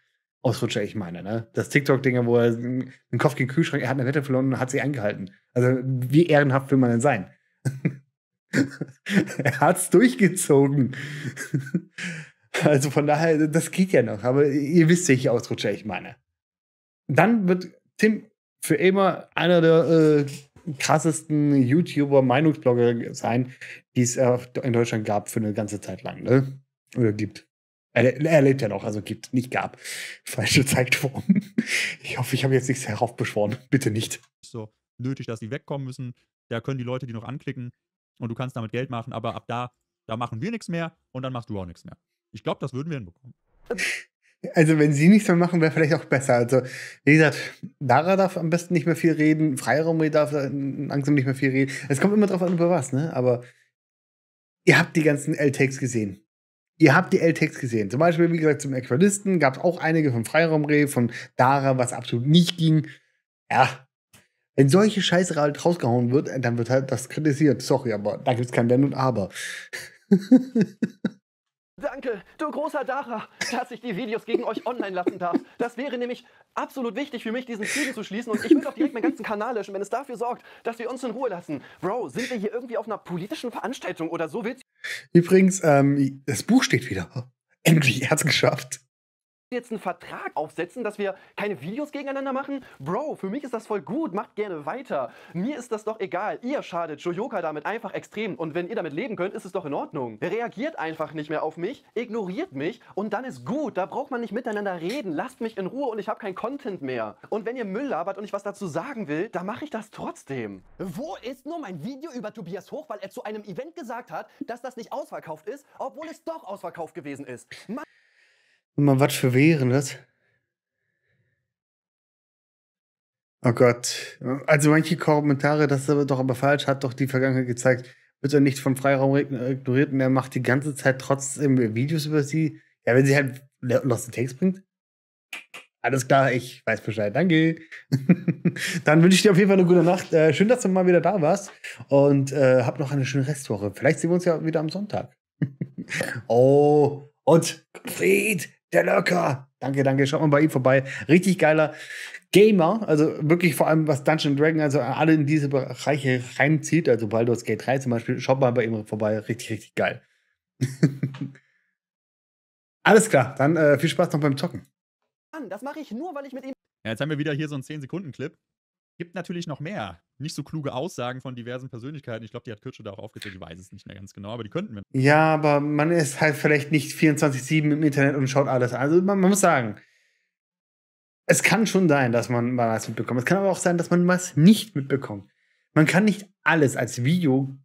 Ausrutscher ich meine, ne? Das TikTok-Ding, wo er den Kopf gegen den Kühlschrank, er hat eine Wette verloren und hat sie eingehalten. Also, wie ehrenhaft will man denn sein? er hat es durchgezogen. also von daher, das geht ja noch. Aber ihr wisst, welche Ausrutscher ich meine. Dann wird Tim für immer einer der äh, krassesten YouTuber, Meinungsblogger sein, die es in Deutschland gab für eine ganze Zeit lang. Ne? Oder gibt. Er, lebt ja noch, also gibt, nicht gab. Falsche Zeitform. Ich hoffe, ich habe jetzt nichts heraufbeschworen. Bitte nicht. So nötig, dass die wegkommen müssen. Da können die Leute die noch anklicken und du kannst damit Geld machen, aber ab da, da machen wir nichts mehr und dann machst du auch nichts mehr. Ich glaube, das würden wir hinbekommen. Also, wenn sie nichts mehr machen, wäre vielleicht auch besser. Also, wie gesagt, Dara darf am besten nicht mehr viel reden, Freiraum darf langsam nicht mehr viel reden. Es kommt immer drauf an, über was, ne? Aber ihr habt die ganzen L-Takes gesehen. Ihr habt die L-Tags gesehen. Zum Beispiel, wie gesagt, zum Äquivalisten gab es auch einige von Freiraumreh, von Dara, was absolut nicht ging. Ja, wenn solche Scheiße halt rausgehauen wird, äh, dann wird halt das kritisiert. Sorry, aber da gibt es kein Wenn und Aber. Danke, du großer Dacher, dass ich die Videos gegen euch online lassen darf. Das wäre nämlich absolut wichtig für mich, diesen Frieden zu schließen. Und ich würde auch direkt meinen ganzen Kanal löschen, wenn es dafür sorgt, dass wir uns in Ruhe lassen. Bro, sind wir hier irgendwie auf einer politischen Veranstaltung oder so? Willst Übrigens, ähm, das Buch steht wieder. Endlich, er hat es geschafft jetzt einen Vertrag aufsetzen, dass wir keine Videos gegeneinander machen? Bro, für mich ist das voll gut, macht gerne weiter. Mir ist das doch egal. Ihr schadet Shoyoka damit einfach extrem und wenn ihr damit leben könnt, ist es doch in Ordnung. Reagiert einfach nicht mehr auf mich, ignoriert mich und dann ist gut. Da braucht man nicht miteinander reden. Lasst mich in Ruhe und ich habe kein Content mehr. Und wenn ihr Müll labert und ich was dazu sagen will, dann mache ich das trotzdem. Wo ist nur mein Video über Tobias Hoch, weil er zu einem Event gesagt hat, dass das nicht ausverkauft ist, obwohl es doch ausverkauft gewesen ist? Man Immer was Verwehrendes. Oh Gott. Also manche Kommentare, das ist aber doch aber falsch, hat doch die Vergangenheit gezeigt. Wird er nicht von Freiraum ignoriert und er macht die ganze Zeit trotzdem Videos über sie. Ja, wenn sie halt Lost in Text bringt. Alles klar, ich weiß Bescheid. Danke. Dann wünsche ich dir auf jeden Fall eine gute Nacht. Äh, schön, dass du mal wieder da warst. Und äh, hab noch eine schöne Restwoche. Vielleicht sehen wir uns ja wieder am Sonntag. oh, und Fried, der Lurker. Danke, danke. Schaut mal bei ihm vorbei. Richtig geiler Gamer. Also wirklich vor allem, was Dungeon Dragon, also alle in diese Bereiche reinzieht. Also Baldur's Gate 3 zum Beispiel. Schaut mal bei ihm vorbei. Richtig, richtig geil. Alles klar. Dann äh, viel Spaß noch beim Zocken. Das mache ich nur, weil ich mit ihm. Ja, jetzt haben wir wieder hier so einen 10-Sekunden-Clip. Gibt natürlich noch mehr. Nicht so kluge Aussagen von diversen Persönlichkeiten. Ich glaube, die hat Kürtsche da auch aufgezählt. Ich weiß es nicht mehr ganz genau, aber die könnten wir. Ja, aber man ist halt vielleicht nicht 24-7 im Internet und schaut alles an. Also man, man muss sagen, es kann schon sein, dass man mal was mitbekommt. Es kann aber auch sein, dass man was nicht mitbekommt. Man kann nicht alles als Video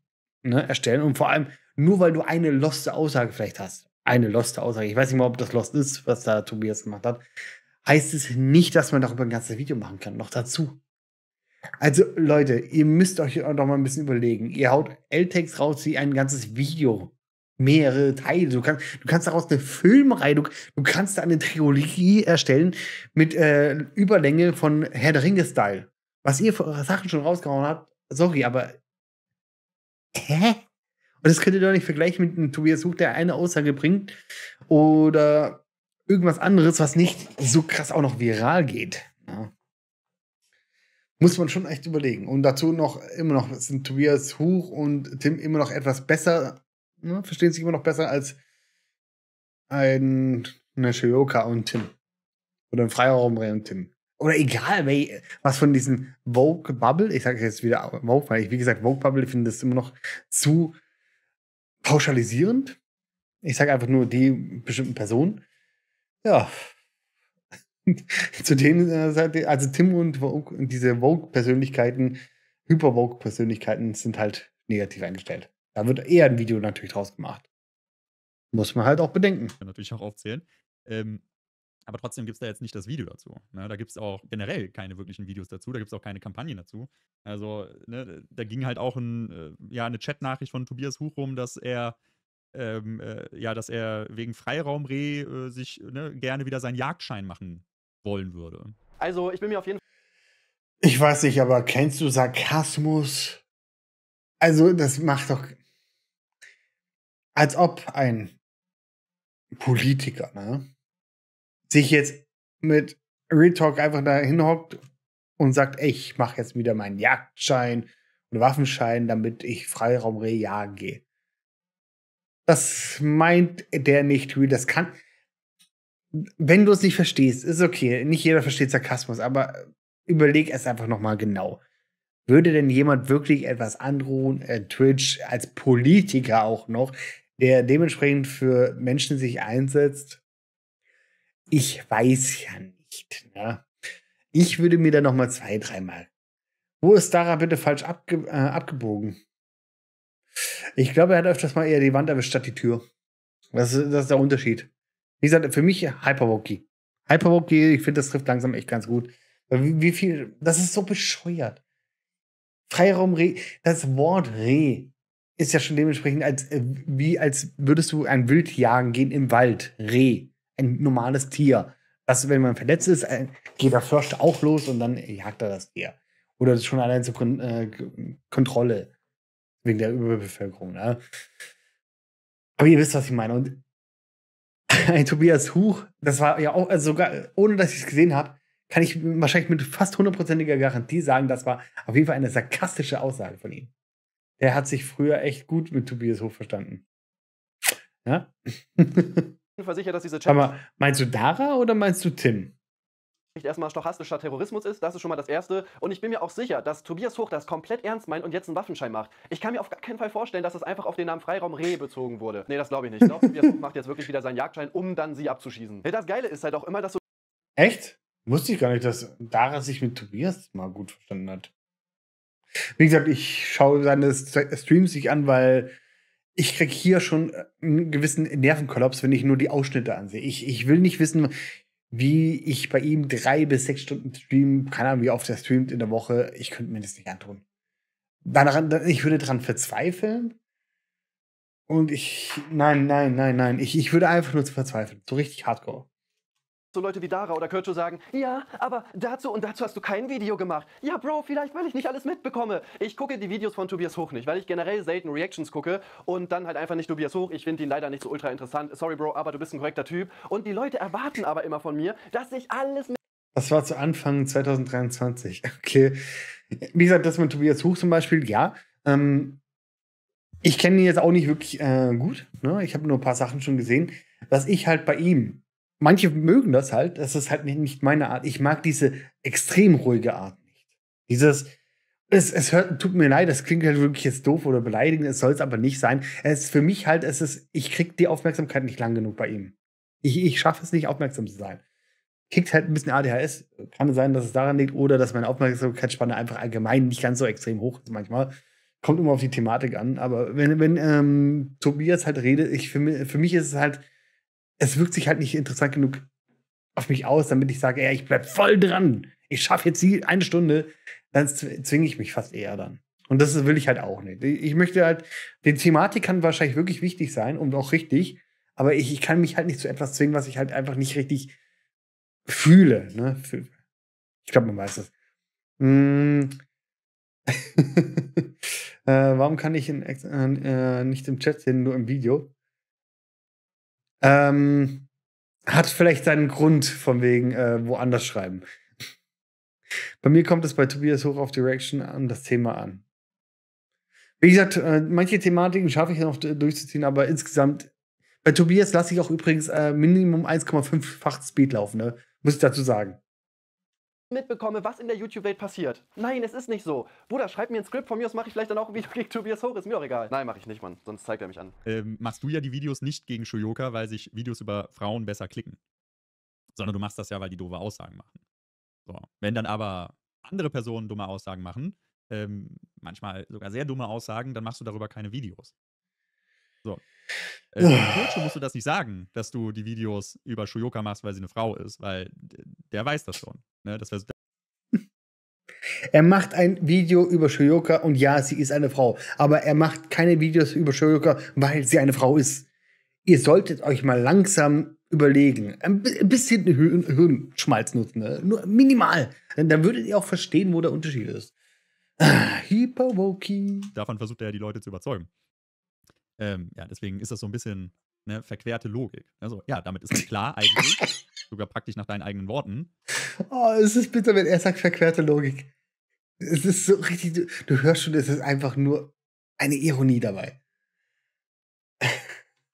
ne, erstellen und vor allem nur, weil du eine loste Aussage vielleicht hast. Eine loste Aussage. Ich weiß nicht mal, ob das lost ist, was da Tobias gemacht hat. Heißt es nicht, dass man darüber ein ganzes Video machen kann. Noch dazu. Also Leute, ihr müsst euch doch mal ein bisschen überlegen. Ihr haut L-Text raus wie ein ganzes Video. Mehrere Teile. Du kannst, du kannst daraus eine Filmreihe, du, du kannst da eine Trilogie erstellen mit äh, Überlänge von Herr der Ringe-Style. Was ihr für eure Sachen schon rausgehauen habt, sorry, aber hä? Und das könnt ihr doch nicht vergleichen mit einem Tobias Huch, der eine Aussage bringt oder irgendwas anderes, was nicht so krass auch noch viral geht. Ja muss man schon echt überlegen. Und dazu noch immer noch sind Tobias Huch und Tim immer noch etwas besser, ne, verstehen sich immer noch besser als ein Nashioka und Tim. Oder ein Freiraumray und Tim. Oder egal, was von diesen Vogue Bubble, ich sage jetzt wieder Vogue, weil ich, wie gesagt, Vogue Bubble, finde das immer noch zu pauschalisierend. Ich sage einfach nur die bestimmten Personen. Ja, zu denen äh, also Tim und, Vogue, und diese Vogue-Persönlichkeiten, Hyper-Vogue-Persönlichkeiten sind halt negativ eingestellt. Da wird eher ein Video natürlich draus gemacht. Muss man halt auch bedenken. Ich kann natürlich auch aufzählen. Ähm, aber trotzdem gibt es da jetzt nicht das Video dazu. Ne? Da gibt es auch generell keine wirklichen Videos dazu, da gibt es auch keine Kampagnen dazu. Also, ne, da ging halt auch ein, äh, ja, eine Chatnachricht von Tobias Huch rum, dass er, ähm, äh, ja, dass er wegen Freiraumreh äh, sich ne, gerne wieder seinen Jagdschein machen wollen würde. Also, ich bin mir auf jeden Fall. Ich weiß nicht, aber kennst du Sarkasmus? Also, das macht doch. Als ob ein Politiker, ne? Sich jetzt mit Real einfach da hinhockt und sagt, ey, ich mache jetzt wieder meinen Jagdschein und Waffenschein, damit ich Freiraum rejagen gehe. Das meint der nicht, wie das kann wenn du es nicht verstehst, ist okay. Nicht jeder versteht Sarkasmus, aber überleg es einfach nochmal genau. Würde denn jemand wirklich etwas androhen, äh, Twitch als Politiker auch noch, der dementsprechend für Menschen sich einsetzt? Ich weiß ja nicht. Ne? Ich würde mir da nochmal zwei, dreimal. Wo ist Dara bitte falsch abge äh, abgebogen? Ich glaube, er hat öfters mal eher die Wand erwischt statt die Tür. Das, das ist der Unterschied. Wie gesagt, für mich Hyperwoki. Hyperwoki, ich finde, das trifft langsam echt ganz gut. Wie, wie viel, das ist so bescheuert. Freiraum Re, das Wort Re ist ja schon dementsprechend als, äh, wie als würdest du ein Wild jagen gehen im Wald. Reh, ein normales Tier. Das, wenn man verletzt ist, äh, geht der Förster auch los und dann jagt er das Tier. Oder das ist schon allein zur Kon äh, Kontrolle wegen der Überbevölkerung. Ne? Aber ihr wisst, was ich meine. Und ein Tobias Huch, das war ja auch, also sogar ohne dass ich es gesehen habe, kann ich wahrscheinlich mit fast hundertprozentiger Garantie sagen, das war auf jeden Fall eine sarkastische Aussage von ihm. Der hat sich früher echt gut mit Tobias Huch verstanden. Ja? ich bin versichert, dass diese Champions Aber meinst du Dara oder meinst du Tim? Nachricht erstmal stochastischer Terrorismus ist. Das ist schon mal das Erste. Und ich bin mir auch sicher, dass Tobias Hoch das komplett ernst meint und jetzt einen Waffenschein macht. Ich kann mir auf gar keinen Fall vorstellen, dass das einfach auf den Namen Freiraum Reh bezogen wurde. Nee, das glaube ich nicht. Ich glaube, Tobias Hoch macht jetzt wirklich wieder seinen Jagdschein, um dann sie abzuschießen. Das Geile ist halt auch immer, dass so. Echt? Wusste ich gar nicht, dass Dara sich mit Tobias mal gut verstanden hat. Wie gesagt, ich schaue seine Streams nicht an, weil ich kriege hier schon äh, einen gewissen Nervenkollaps, wenn ich nur die Ausschnitte ansehe. Ich, ich will nicht wissen, wie ich bei ihm drei bis sechs Stunden stream, keine Ahnung, wie oft er streamt in der Woche, ich könnte mir das nicht antun. Daran, ich würde daran verzweifeln. Und ich, nein, nein, nein, nein, ich, ich würde einfach nur zu verzweifeln. So richtig hardcore. So Leute wie Dara oder Kürcho sagen, ja, aber dazu und dazu hast du kein Video gemacht. Ja, Bro, vielleicht, weil ich nicht alles mitbekomme. Ich gucke die Videos von Tobias Hoch nicht, weil ich generell selten Reactions gucke und dann halt einfach nicht Tobias Hoch. Ich finde ihn leider nicht so ultra interessant. Sorry, Bro, aber du bist ein korrekter Typ. Und die Leute erwarten aber immer von mir, dass ich alles mit... das war zu Anfang 2023. Okay. Wie gesagt, das mit Tobias Hoch zum Beispiel, ja. Ähm, ich kenne ihn jetzt auch nicht wirklich äh, gut. Ne? Ich habe nur ein paar Sachen schon gesehen. Was ich halt bei ihm manche mögen das halt, das ist halt nicht meine Art. Ich mag diese extrem ruhige Art nicht. Dieses, es, es hört, tut mir leid, das klingt halt wirklich jetzt doof oder beleidigend, es soll es aber nicht sein. Es ist für mich halt, es ist, ich krieg die Aufmerksamkeit nicht lang genug bei ihm. Ich, ich schaffe es nicht, aufmerksam zu sein. Kickt halt ein bisschen ADHS. Kann sein, dass es daran liegt oder dass meine Aufmerksamkeitsspanne einfach allgemein nicht ganz so extrem hoch ist manchmal. Kommt immer auf die Thematik an. Aber wenn, wenn ähm, Tobias halt redet, ich, für, mich, für mich ist es halt, es wirkt sich halt nicht interessant genug auf mich aus, damit ich sage, ja, ich bleib voll dran. Ich schaffe jetzt die eine Stunde, dann zwinge ich mich fast eher dann. Und das will ich halt auch nicht. Ich möchte halt, die Thematik kann wahrscheinlich wirklich wichtig sein und auch richtig, aber ich, ich kann mich halt nicht zu etwas zwingen, was ich halt einfach nicht richtig fühle. Ne? Ich glaube, man weiß das. Hm. äh, warum kann ich in, äh, äh, nicht im Chat sehen, nur im Video? Ähm, hat vielleicht seinen Grund von wegen äh, woanders schreiben. bei mir kommt es bei Tobias hoch auf Direction an das Thema an. Wie gesagt, äh, manche Thematiken schaffe ich noch durchzuziehen, aber insgesamt bei Tobias lasse ich auch übrigens äh, Minimum 1,5-fach Speed laufen, ne? muss ich dazu sagen mitbekomme, was in der YouTube-Welt passiert. Nein, es ist nicht so. Bruder, schreib mir ein Skript von mir das mache ich vielleicht dann auch ein Video gegen Tobias Hoch, mir auch egal. Nein, mache ich nicht, Mann, sonst zeigt er mich an. Ähm, machst du ja die Videos nicht gegen Shoyoka, weil sich Videos über Frauen besser klicken. Sondern du machst das ja, weil die doofe Aussagen machen. So. Wenn dann aber andere Personen dumme Aussagen machen, ähm, manchmal sogar sehr dumme Aussagen, dann machst du darüber keine Videos. So. Äh, Coach musst du das nicht sagen, dass du die Videos über Shuyoka machst, weil sie eine Frau ist, weil der weiß das schon. Ne? Das wäre so er macht ein Video über Shoyoka und ja, sie ist eine Frau. Aber er macht keine Videos über Shoyoka, weil sie eine Frau ist. Ihr solltet euch mal langsam überlegen. Ein bisschen Hirn Hirnschmalz nutzen. Ne? Nur minimal. Dann würdet ihr auch verstehen, wo der Unterschied ist. Ah, Hyperwoki. Davon versucht er ja, die Leute zu überzeugen. Ähm, ja, deswegen ist das so ein bisschen eine verquerte Logik. Also, ja, damit ist klar eigentlich. sogar praktisch nach deinen eigenen Worten. Oh, es ist bitter, wenn er sagt verquerte Logik. Es ist so richtig, du, du hörst schon, es ist einfach nur eine Ironie dabei.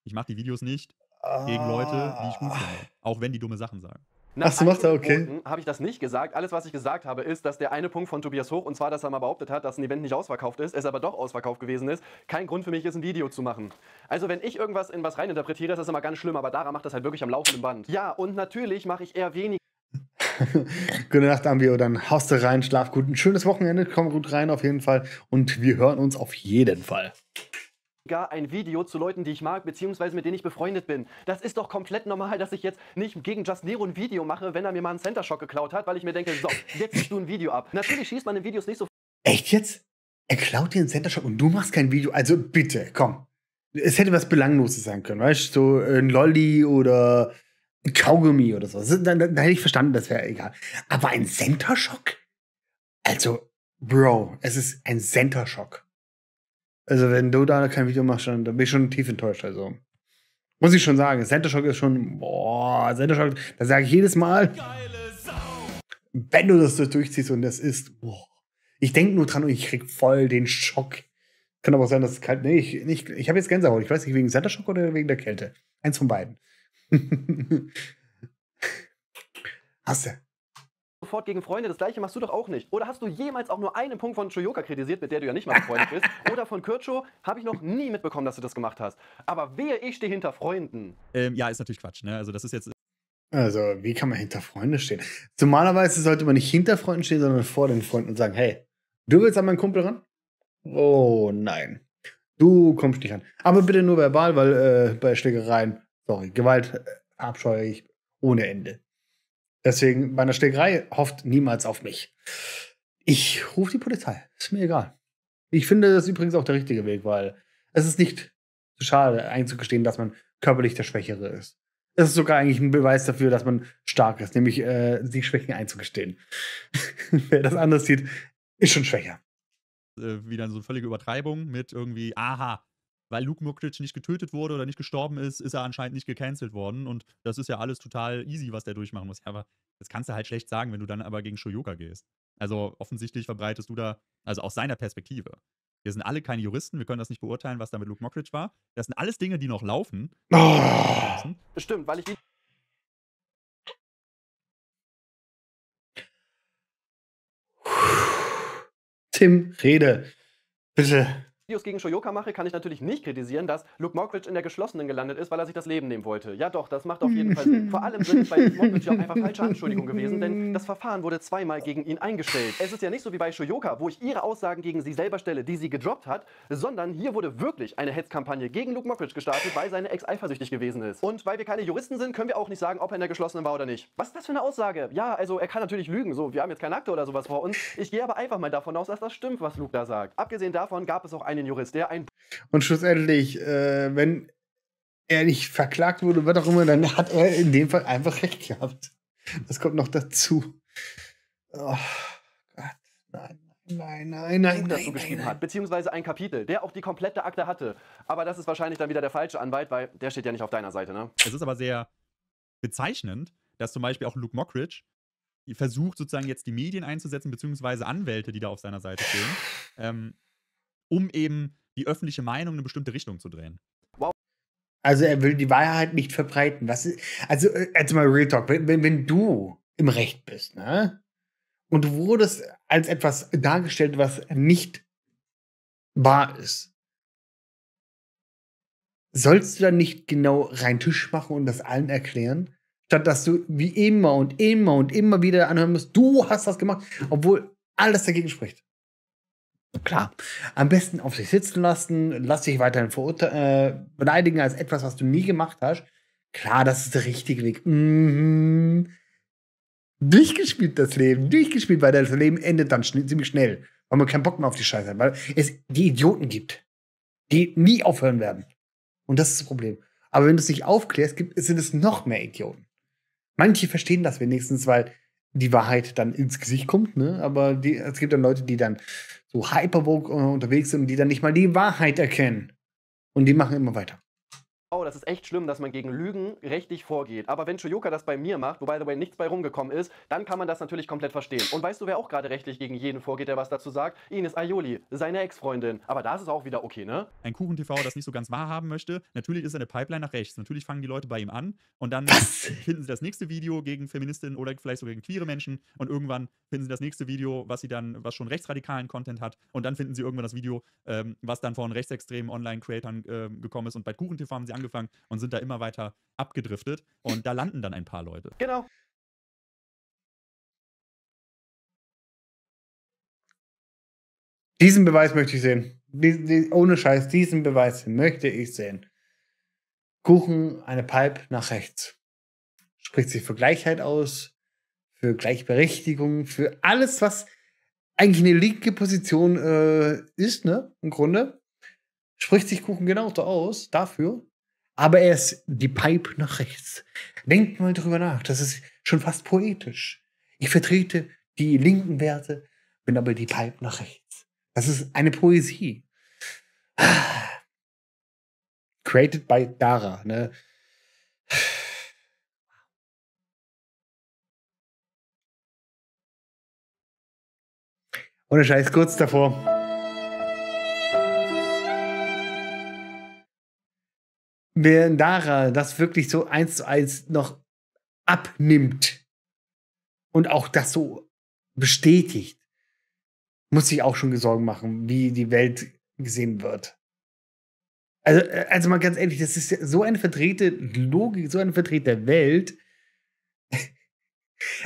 Ich mache die Videos nicht gegen Leute, die ich gut ah. finde, auch wenn die dumme Sachen sagen. Achso, macht er, okay. Habe ich das nicht gesagt. Alles, was ich gesagt habe, ist, dass der eine Punkt von Tobias Hoch, und zwar, dass er mal behauptet hat, dass ein Event nicht ausverkauft ist, es aber doch ausverkauft gewesen ist, kein Grund für mich ist, ein Video zu machen. Also, wenn ich irgendwas in was reininterpretiere, das ist immer ganz schlimm, aber Dara macht das halt wirklich am laufenden Band. Ja, und natürlich mache ich eher wenig. Gute Nacht, Ambio. Dann haust du rein, schlaf gut. Ein schönes Wochenende, komm gut rein auf jeden Fall. Und wir hören uns auf jeden Fall gar ein Video zu Leuten, die ich mag, beziehungsweise mit denen ich befreundet bin. Das ist doch komplett normal, dass ich jetzt nicht gegen Just Nero ein Video mache, wenn er mir mal einen Center Shock geklaut hat, weil ich mir denke, so, jetzt schießt du ein Video ab. Natürlich schießt man in Videos nicht so. Echt jetzt? Er klaut dir einen Center Shock und du machst kein Video? Also bitte, komm. Es hätte was Belangloses sein können, weißt du? So ein Lolli oder ein Kaugummi oder so. Da, also, da, da hätte ich verstanden, das wäre egal. Aber ein Center Shock? Also, Bro, es ist ein Center Shock. Also, wenn du da kein Video machst, dann, dann bin ich schon tief enttäuscht. Also, muss ich schon sagen. Centershock ist schon, boah, Centershock, da sage ich jedes Mal, wenn du das durchziehst und das ist, boah. Ich denke nur dran und ich krieg voll den Schock. Kann aber auch sein, dass es kalt. Nee, ich, ich, ich habe jetzt Gänsehaut. Ich weiß nicht, wegen Centershock oder wegen der Kälte. Eins von beiden. Hast du sofort gegen Freunde. Das gleiche machst du doch auch nicht. Oder hast du jemals auch nur einen Punkt von Choyoka kritisiert, mit der du ja nicht mal befreundet bist? Oder von Kircho habe ich noch nie mitbekommen, dass du das gemacht hast. Aber wehe, ich stehe hinter Freunden. Ähm, ja, ist natürlich Quatsch. Ne? Also das ist jetzt also, wie kann man hinter Freunde stehen? Normalerweise sollte man nicht hinter Freunden stehen, sondern vor den Freunden und sagen, hey, du willst an meinen Kumpel ran? Oh nein. Du kommst nicht an. Aber bitte nur verbal, weil äh, bei Schlägereien, sorry, Gewalt äh, abscheue ich ohne Ende. Deswegen, bei einer Schlägerei hofft niemals auf mich. Ich rufe die Polizei. Ist mir egal. Ich finde das übrigens auch der richtige Weg, weil es ist nicht zu schade, einzugestehen, dass man körperlich der Schwächere ist. Es ist sogar eigentlich ein Beweis dafür, dass man stark ist, nämlich äh, die Schwächen einzugestehen. Wer das anders sieht, ist schon schwächer. Äh, wieder so eine völlige Übertreibung mit irgendwie, aha, weil Luke Muckridge nicht getötet wurde oder nicht gestorben ist, ist er anscheinend nicht gecancelt worden. Und das ist ja alles total easy, was der durchmachen muss. Ja, aber das kannst du halt schlecht sagen, wenn du dann aber gegen Shoyoka gehst. Also offensichtlich verbreitest du da, also aus seiner Perspektive. Wir sind alle keine Juristen, wir können das nicht beurteilen, was da mit Luke Mockridge war. Das sind alles Dinge, die noch laufen. Oh. weil ich Tim, rede. Bitte. Videos gegen Shoyoka mache, kann ich natürlich nicht kritisieren, dass Luke Mockridge in der geschlossenen gelandet ist, weil er sich das Leben nehmen wollte. Ja doch, das macht auf jeden Fall Sinn. Vor allem sind es bei Luke Mockridge auch einfach falsche Anschuldigungen gewesen, denn das Verfahren wurde zweimal gegen ihn eingestellt. Es ist ja nicht so wie bei Shoyoka, wo ich ihre Aussagen gegen sie selber stelle, die sie gedroppt hat, sondern hier wurde wirklich eine Hetzkampagne gegen Luke Mockridge gestartet, weil seine Ex eifersüchtig gewesen ist. Und weil wir keine Juristen sind, können wir auch nicht sagen, ob er in der geschlossenen war oder nicht. Was ist das für eine Aussage? Ja, also er kann natürlich lügen, so, wir haben jetzt keine Akte oder sowas vor uns. Ich gehe aber einfach mal davon aus, dass das stimmt, was Luke da sagt. Abgesehen davon gab es auch ein einen Jurist, der ein. Und schlussendlich, äh, wenn er nicht verklagt wurde, was auch immer, dann hat er in dem Fall einfach recht gehabt. Das kommt noch dazu. Oh Gott, nein. Nein, nein, nein, nein, dazu nein, geschrieben nein. hat, beziehungsweise ein Kapitel, der auch die komplette Akte hatte. Aber das ist wahrscheinlich dann wieder der falsche Anwalt, weil der steht ja nicht auf deiner Seite, ne? Es ist aber sehr bezeichnend, dass zum Beispiel auch Luke Mockridge versucht sozusagen jetzt die Medien einzusetzen, beziehungsweise Anwälte, die da auf seiner Seite stehen. Ähm, um eben die öffentliche Meinung in eine bestimmte Richtung zu drehen. Also er will die Wahrheit nicht verbreiten. Was ist, also äh, jetzt mal Real Talk, wenn, wenn, wenn du im Recht bist, ne? Und du wurdest als etwas dargestellt, was nicht wahr ist. Sollst du dann nicht genau rein Tisch machen und das allen erklären? Statt dass du wie immer und immer und immer wieder anhören musst, du hast das gemacht, obwohl alles dagegen spricht. Klar, am besten auf sich sitzen lassen, lass dich weiterhin äh, beleidigen als etwas, was du nie gemacht hast. Klar, das ist der richtige Weg. Mhm. Durchgespielt das Leben, durchgespielt, weil das Leben endet dann schn ziemlich schnell, weil man keinen Bock mehr auf die Scheiße hat, weil es die Idioten gibt, die nie aufhören werden. Und das ist das Problem. Aber wenn du es nicht aufklärst, gibt, sind es noch mehr Idioten. Manche verstehen das wenigstens, weil die Wahrheit dann ins Gesicht kommt, ne? Aber die, es gibt dann Leute, die dann so hypervogue äh, unterwegs sind und die dann nicht mal die Wahrheit erkennen. Und die machen immer weiter. Oh, das ist echt schlimm, dass man gegen Lügen rechtlich vorgeht. Aber wenn Shoyoka das bei mir macht, wobei dabei nichts bei rumgekommen ist, dann kann man das natürlich komplett verstehen. Und weißt du, wer auch gerade rechtlich gegen jeden vorgeht, der was dazu sagt? Ines Ayoli, seine Ex-Freundin. Aber das ist auch wieder okay, ne? Ein Kuchen-TV, das nicht so ganz wahrhaben möchte. Natürlich ist eine Pipeline nach rechts. Natürlich fangen die Leute bei ihm an und dann finden sie das nächste Video gegen Feministinnen oder vielleicht sogar gegen queere Menschen und irgendwann finden sie das nächste Video, was sie dann, was schon rechtsradikalen Content hat und dann finden sie irgendwann das Video, ähm, was dann von rechtsextremen Online-Creatern äh, gekommen ist und bei Kuchen-TV haben sie angefangen angefangen und sind da immer weiter abgedriftet. Und da landen dann ein paar Leute. Genau. Diesen Beweis möchte ich sehen. Dies, dies, ohne Scheiß, diesen Beweis möchte ich sehen. Kuchen, eine Pipe nach rechts. Spricht sich für Gleichheit aus, für Gleichberechtigung, für alles, was eigentlich eine linke Position äh, ist, ne? Im Grunde. Spricht sich Kuchen genauso aus dafür aber er ist die Pipe nach rechts. Denkt mal drüber nach, das ist schon fast poetisch. Ich vertrete die linken Werte, bin aber die Pipe nach rechts. Das ist eine Poesie. Created by Dara, ne? Ohne Scheiß, kurz davor. Nara das wirklich so eins zu eins noch abnimmt und auch das so bestätigt, muss ich auch schon Sorgen machen, wie die Welt gesehen wird. Also, äh, also mal ganz ehrlich, das ist so eine verdrehte Logik, so eine verdrehte Welt.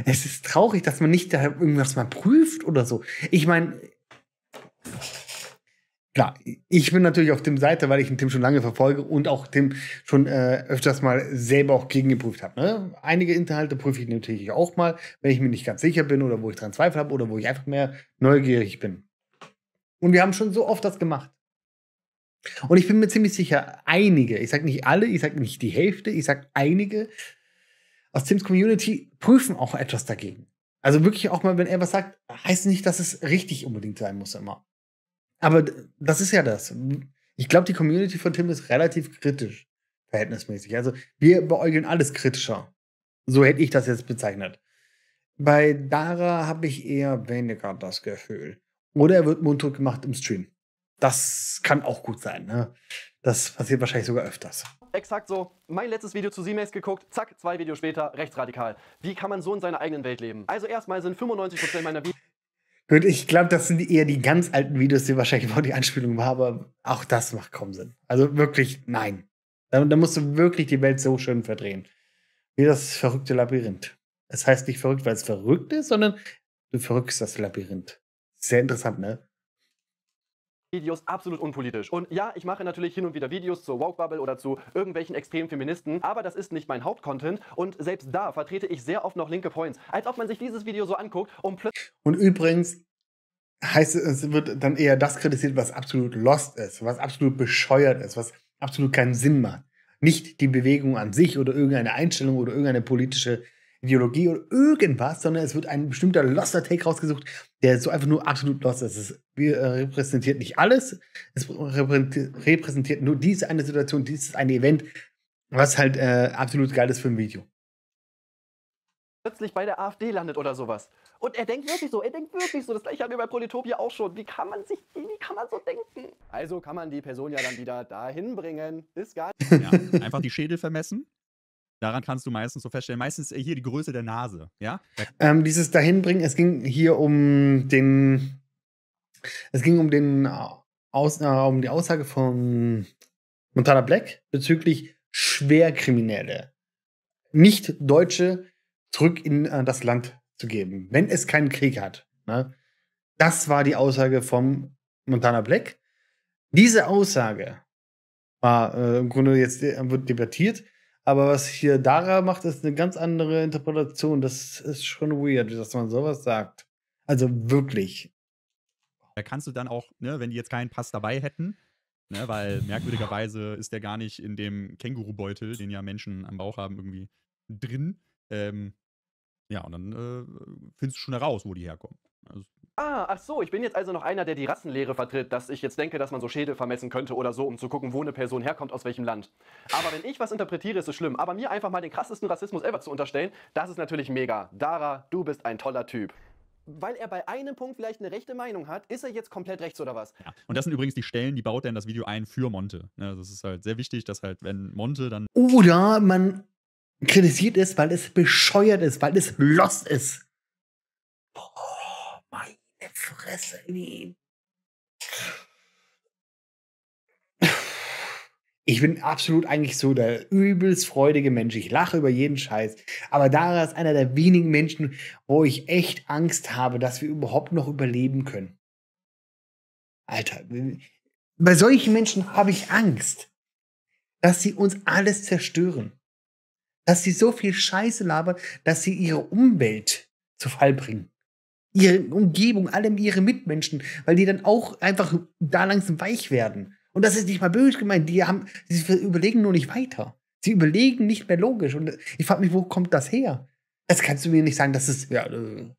Es ist traurig, dass man nicht da irgendwas mal prüft oder so. Ich meine, klar, ich bin natürlich auf Tim Seite, weil ich den Tim schon lange verfolge und auch Tim schon äh, öfters mal selber auch gegengeprüft habe. Ne? Einige Inhalte prüfe ich natürlich auch mal, wenn ich mir nicht ganz sicher bin oder wo ich dran Zweifel habe oder wo ich einfach mehr neugierig bin. Und wir haben schon so oft das gemacht. Und ich bin mir ziemlich sicher, einige, ich sage nicht alle, ich sage nicht die Hälfte, ich sage einige aus Tims Community prüfen auch etwas dagegen. Also wirklich auch mal, wenn er was sagt, heißt nicht, dass es richtig unbedingt sein muss immer aber das ist ja das. Ich glaube, die Community von Tim ist relativ kritisch, verhältnismäßig. Also wir beäugeln alles kritischer. So hätte ich das jetzt bezeichnet. Bei Dara habe ich eher weniger das Gefühl. Oder er wird mundtot gemacht im Stream. Das kann auch gut sein. Ne? Das passiert wahrscheinlich sogar öfters. Exakt so. Mein letztes Video zu Siemens geguckt, zack, zwei Videos später, rechtsradikal. Wie kann man so in seiner eigenen Welt leben? Also erstmal sind 95% meiner Videos... Gut, ich glaube, das sind eher die ganz alten Videos, die wahrscheinlich auch die Anspielung war, aber auch das macht kaum Sinn. Also wirklich, nein. Da, da musst du wirklich die Welt so schön verdrehen. Wie das verrückte Labyrinth. Es heißt nicht verrückt, weil es verrückt ist, sondern du verrückst das Labyrinth. Sehr interessant, ne? Videos absolut unpolitisch. Und ja, ich mache natürlich hin und wieder Videos zur Woke-Bubble oder zu irgendwelchen extremen Feministen, aber das ist nicht mein Hauptcontent und selbst da vertrete ich sehr oft noch linke Points. Als ob man sich dieses Video so anguckt und plötzlich... Und übrigens heißt es, es wird dann eher das kritisiert, was absolut lost ist, was absolut bescheuert ist, was absolut keinen Sinn macht. Nicht die Bewegung an sich oder irgendeine Einstellung oder irgendeine politische Ideologie oder irgendwas, sondern es wird ein bestimmter loster Take rausgesucht, der so einfach nur absolut lost ist. Es äh, repräsentiert nicht alles, es repräsentiert nur diese eine Situation, dieses eine Event, was halt äh, absolut geil ist für ein Video. Plötzlich bei der AfD landet oder sowas. Und er denkt wirklich so, er denkt wirklich so. Das gleiche haben wir bei Politopia auch schon. Wie kann man sich, wie kann man so denken? Also kann man die Person ja dann wieder dahin bringen. Ist gar nicht. Ja, einfach die Schädel vermessen Daran kannst du meistens so feststellen. Meistens äh, hier die Größe der Nase, ja? Ähm, dieses Dahinbringen, es ging hier um den. Es ging um den äh, aus, äh, um die Aussage von Montana Black bezüglich Schwerkriminelle, nicht Deutsche zurück in äh, das Land zu geben, wenn es keinen Krieg hat. Ne? Das war die Aussage von Montana Black. Diese Aussage war äh, im Grunde jetzt äh, wird debattiert. Aber was hier Dara macht, ist eine ganz andere Interpretation. Das ist schon weird, dass man sowas sagt. Also wirklich. Da kannst du dann auch, ne, wenn die jetzt keinen Pass dabei hätten, ne, weil merkwürdigerweise ist der gar nicht in dem Kängurubeutel, den ja Menschen am Bauch haben, irgendwie drin. Ähm, ja, und dann äh, findest du schon heraus, wo die herkommen. Also, Ah, ach so, ich bin jetzt also noch einer, der die Rassenlehre vertritt, dass ich jetzt denke, dass man so Schädel vermessen könnte oder so, um zu gucken, wo eine Person herkommt, aus welchem Land. Aber wenn ich was interpretiere, ist es schlimm. Aber mir einfach mal den krassesten Rassismus ever zu unterstellen, das ist natürlich mega. Dara, du bist ein toller Typ weil er bei einem Punkt vielleicht eine rechte Meinung hat, ist er jetzt komplett rechts oder was? Ja. Und das sind übrigens die Stellen, die baut er in das Video ein für Monte. Ja, ne, also das ist halt sehr wichtig, dass halt, wenn Monte dann. Oder man kritisiert es, weil es bescheuert ist, weil es lost ist. Boah. Fresse wie. Ich bin absolut eigentlich so der übelst freudige Mensch. Ich lache über jeden Scheiß. Aber Dara ist einer der wenigen Menschen, wo ich echt Angst habe, dass wir überhaupt noch überleben können. Alter, bei solchen Menschen habe ich Angst, dass sie uns alles zerstören. Dass sie so viel Scheiße labern, dass sie ihre Umwelt zu Fall bringen ihre Umgebung, allem ihre Mitmenschen, weil die dann auch einfach da langsam weich werden. Und das ist nicht mal böse gemeint. Die haben, sie überlegen nur nicht weiter. Sie überlegen nicht mehr logisch. Und ich frage mich, wo kommt das her? Das kannst du mir nicht sagen, dass es ja, äh,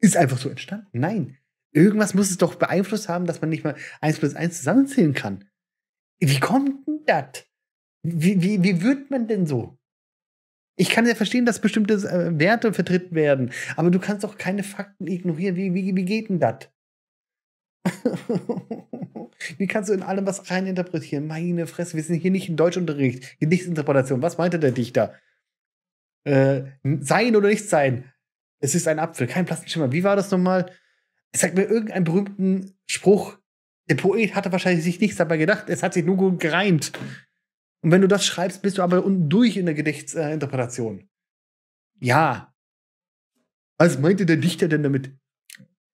ist einfach so entstanden. Nein. Irgendwas muss es doch beeinflusst haben, dass man nicht mal 1 plus 1 zusammenzählen kann. Wie kommt denn das? Wie, wie, wie wird man denn so? Ich kann ja verstehen, dass bestimmte äh, Werte vertreten werden, aber du kannst doch keine Fakten ignorieren. Wie, wie, wie geht denn das? wie kannst du in allem was reininterpretieren? Meine Fresse, wir sind hier nicht in Deutschunterricht, Gedichtsinterpretation. Was meinte der Dichter? Äh, sein oder nicht sein? Es ist ein Apfel, kein Plastenschimmer. Wie war das nochmal? Ich sag mir irgendeinen berühmten Spruch. Der Poet hatte wahrscheinlich sich nichts dabei gedacht, es hat sich nur gut gereimt. Und wenn du das schreibst, bist du aber unten durch in der Gedichtsinterpretation. Äh, ja. Was meinte der Dichter denn damit?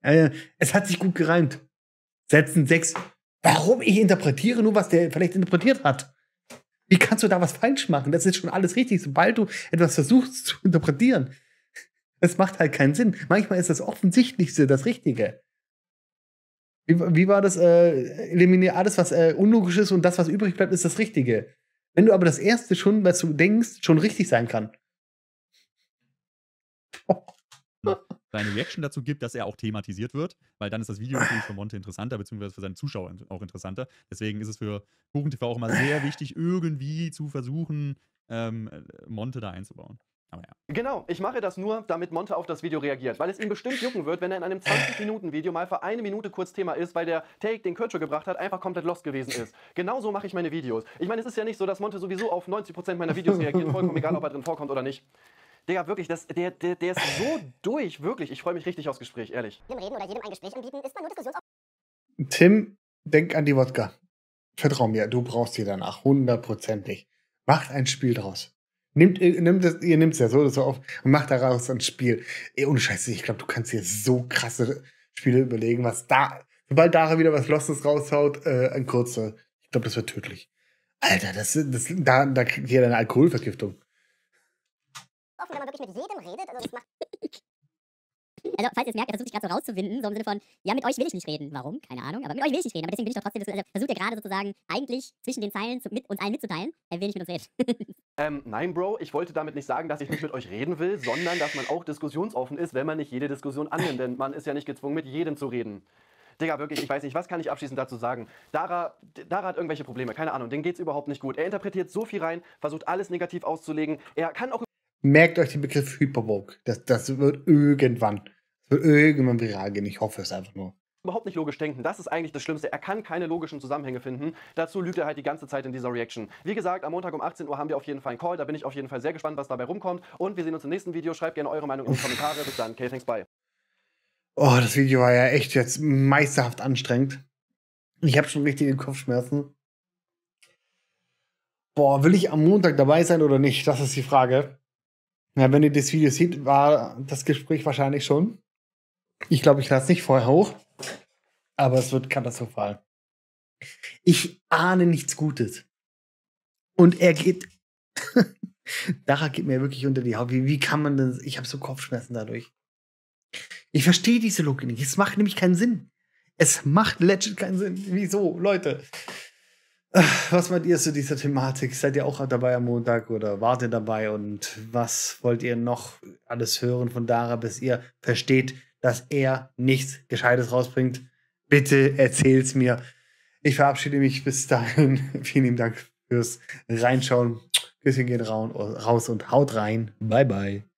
Äh, es hat sich gut gereimt. Sätzen sechs. Warum? Ich interpretiere nur, was der vielleicht interpretiert hat. Wie kannst du da was falsch machen? Das ist schon alles richtig, sobald du etwas versuchst zu interpretieren. Es macht halt keinen Sinn. Manchmal ist das Offensichtlichste das Richtige. Wie, wie war das? Äh, eliminiere alles, was äh, unlogisch ist und das, was übrig bleibt, ist das Richtige. Wenn du aber das erste schon, was du denkst, schon richtig sein kann. Oh. Seine Reaction dazu gibt, dass er auch thematisiert wird, weil dann ist das Video natürlich für Monte interessanter, beziehungsweise für seine Zuschauer auch interessanter. Deswegen ist es für Kuchen auch immer sehr wichtig, irgendwie zu versuchen, ähm, Monte da einzubauen. Aber ja. Genau, ich mache das nur, damit Monte auf das Video reagiert, weil es ihm bestimmt jucken wird, wenn er in einem 20-Minuten-Video mal für eine Minute kurz Thema ist, weil der Take, den Kürtscher gebracht hat, einfach komplett lost gewesen ist. Genauso mache ich meine Videos. Ich meine, es ist ja nicht so, dass Monte sowieso auf 90% meiner Videos reagiert, vollkommen egal, ob er drin vorkommt oder nicht. Digga, wirklich, das, der, der, der ist so durch, wirklich. Ich freue mich richtig aufs Gespräch, ehrlich. Tim, denk an die Wodka. Vertrau mir, du brauchst sie danach, hundertprozentig. Macht ein Spiel draus. Nehmt, äh, ihr nehmt es ihr nehmt's ja so, so auf und macht daraus ein Spiel. Ey, ohne Scheiße, ich glaube, du kannst dir so krasse Spiele überlegen, was da, sobald da wieder was Lostes raushaut, äh, ein kurzer. Ich glaube, das wird tödlich. Alter, das, das, da, da kriegt jeder eine Alkoholvergiftung. Offen, wenn man wirklich mit jedem redet, also das macht also, falls ihr es merkt, er versucht sich gerade so rauszuwinden, so im Sinne von, ja, mit euch will ich nicht reden. Warum? Keine Ahnung, aber mit euch will ich nicht reden. Aber deswegen bin ich doch trotzdem, also versucht er gerade sozusagen eigentlich zwischen den Zeilen zu, mit uns allen mitzuteilen, er will nicht mit uns reden. ähm, nein, Bro, ich wollte damit nicht sagen, dass ich nicht mit euch reden will, sondern dass man auch diskussionsoffen ist, wenn man nicht jede Diskussion annimmt, denn man ist ja nicht gezwungen, mit jedem zu reden. Digga, wirklich, ich weiß nicht, was kann ich abschließend dazu sagen? Dara, Dara hat irgendwelche Probleme, keine Ahnung, dem geht's überhaupt nicht gut. Er interpretiert so viel rein, versucht alles negativ auszulegen. Er kann auch. Merkt euch den Begriff Hypervogue. Das, das wird irgendwann für irgendeinen viral gehen. Ich hoffe es einfach nur überhaupt nicht logisch denken. Das ist eigentlich das Schlimmste. Er kann keine logischen Zusammenhänge finden. Dazu lügt er halt die ganze Zeit in dieser Reaction. Wie gesagt, am Montag um 18 Uhr haben wir auf jeden Fall einen Call. Da bin ich auf jeden Fall sehr gespannt, was dabei rumkommt. Und wir sehen uns im nächsten Video. Schreibt gerne eure Meinung in die Kommentare. Bis dann. Okay, thanks, bye. Oh, das Video war ja echt jetzt meisterhaft anstrengend. Ich habe schon richtige Kopfschmerzen. Boah, will ich am Montag dabei sein oder nicht? Das ist die Frage. Ja, wenn ihr das Video seht, war das Gespräch wahrscheinlich schon. Ich glaube, ich lasse nicht vorher hoch, aber es wird katastrophal. Ich ahne nichts Gutes. Und er geht. Dara geht mir wirklich unter die Haut. Wie, wie kann man das? Ich habe so Kopfschmerzen dadurch. Ich verstehe diese Logik nicht. Es macht nämlich keinen Sinn. Es macht legend keinen Sinn. Wieso, Leute? Was meint ihr zu dieser Thematik? Seid ihr auch dabei am Montag oder wart ihr dabei? Und was wollt ihr noch alles hören von Dara, bis ihr versteht, dass er nichts Gescheites rausbringt. Bitte erzähl's mir. Ich verabschiede mich bis dahin. Vielen lieben Dank fürs Reinschauen. Küsschen gehen raus und haut rein. Bye, bye.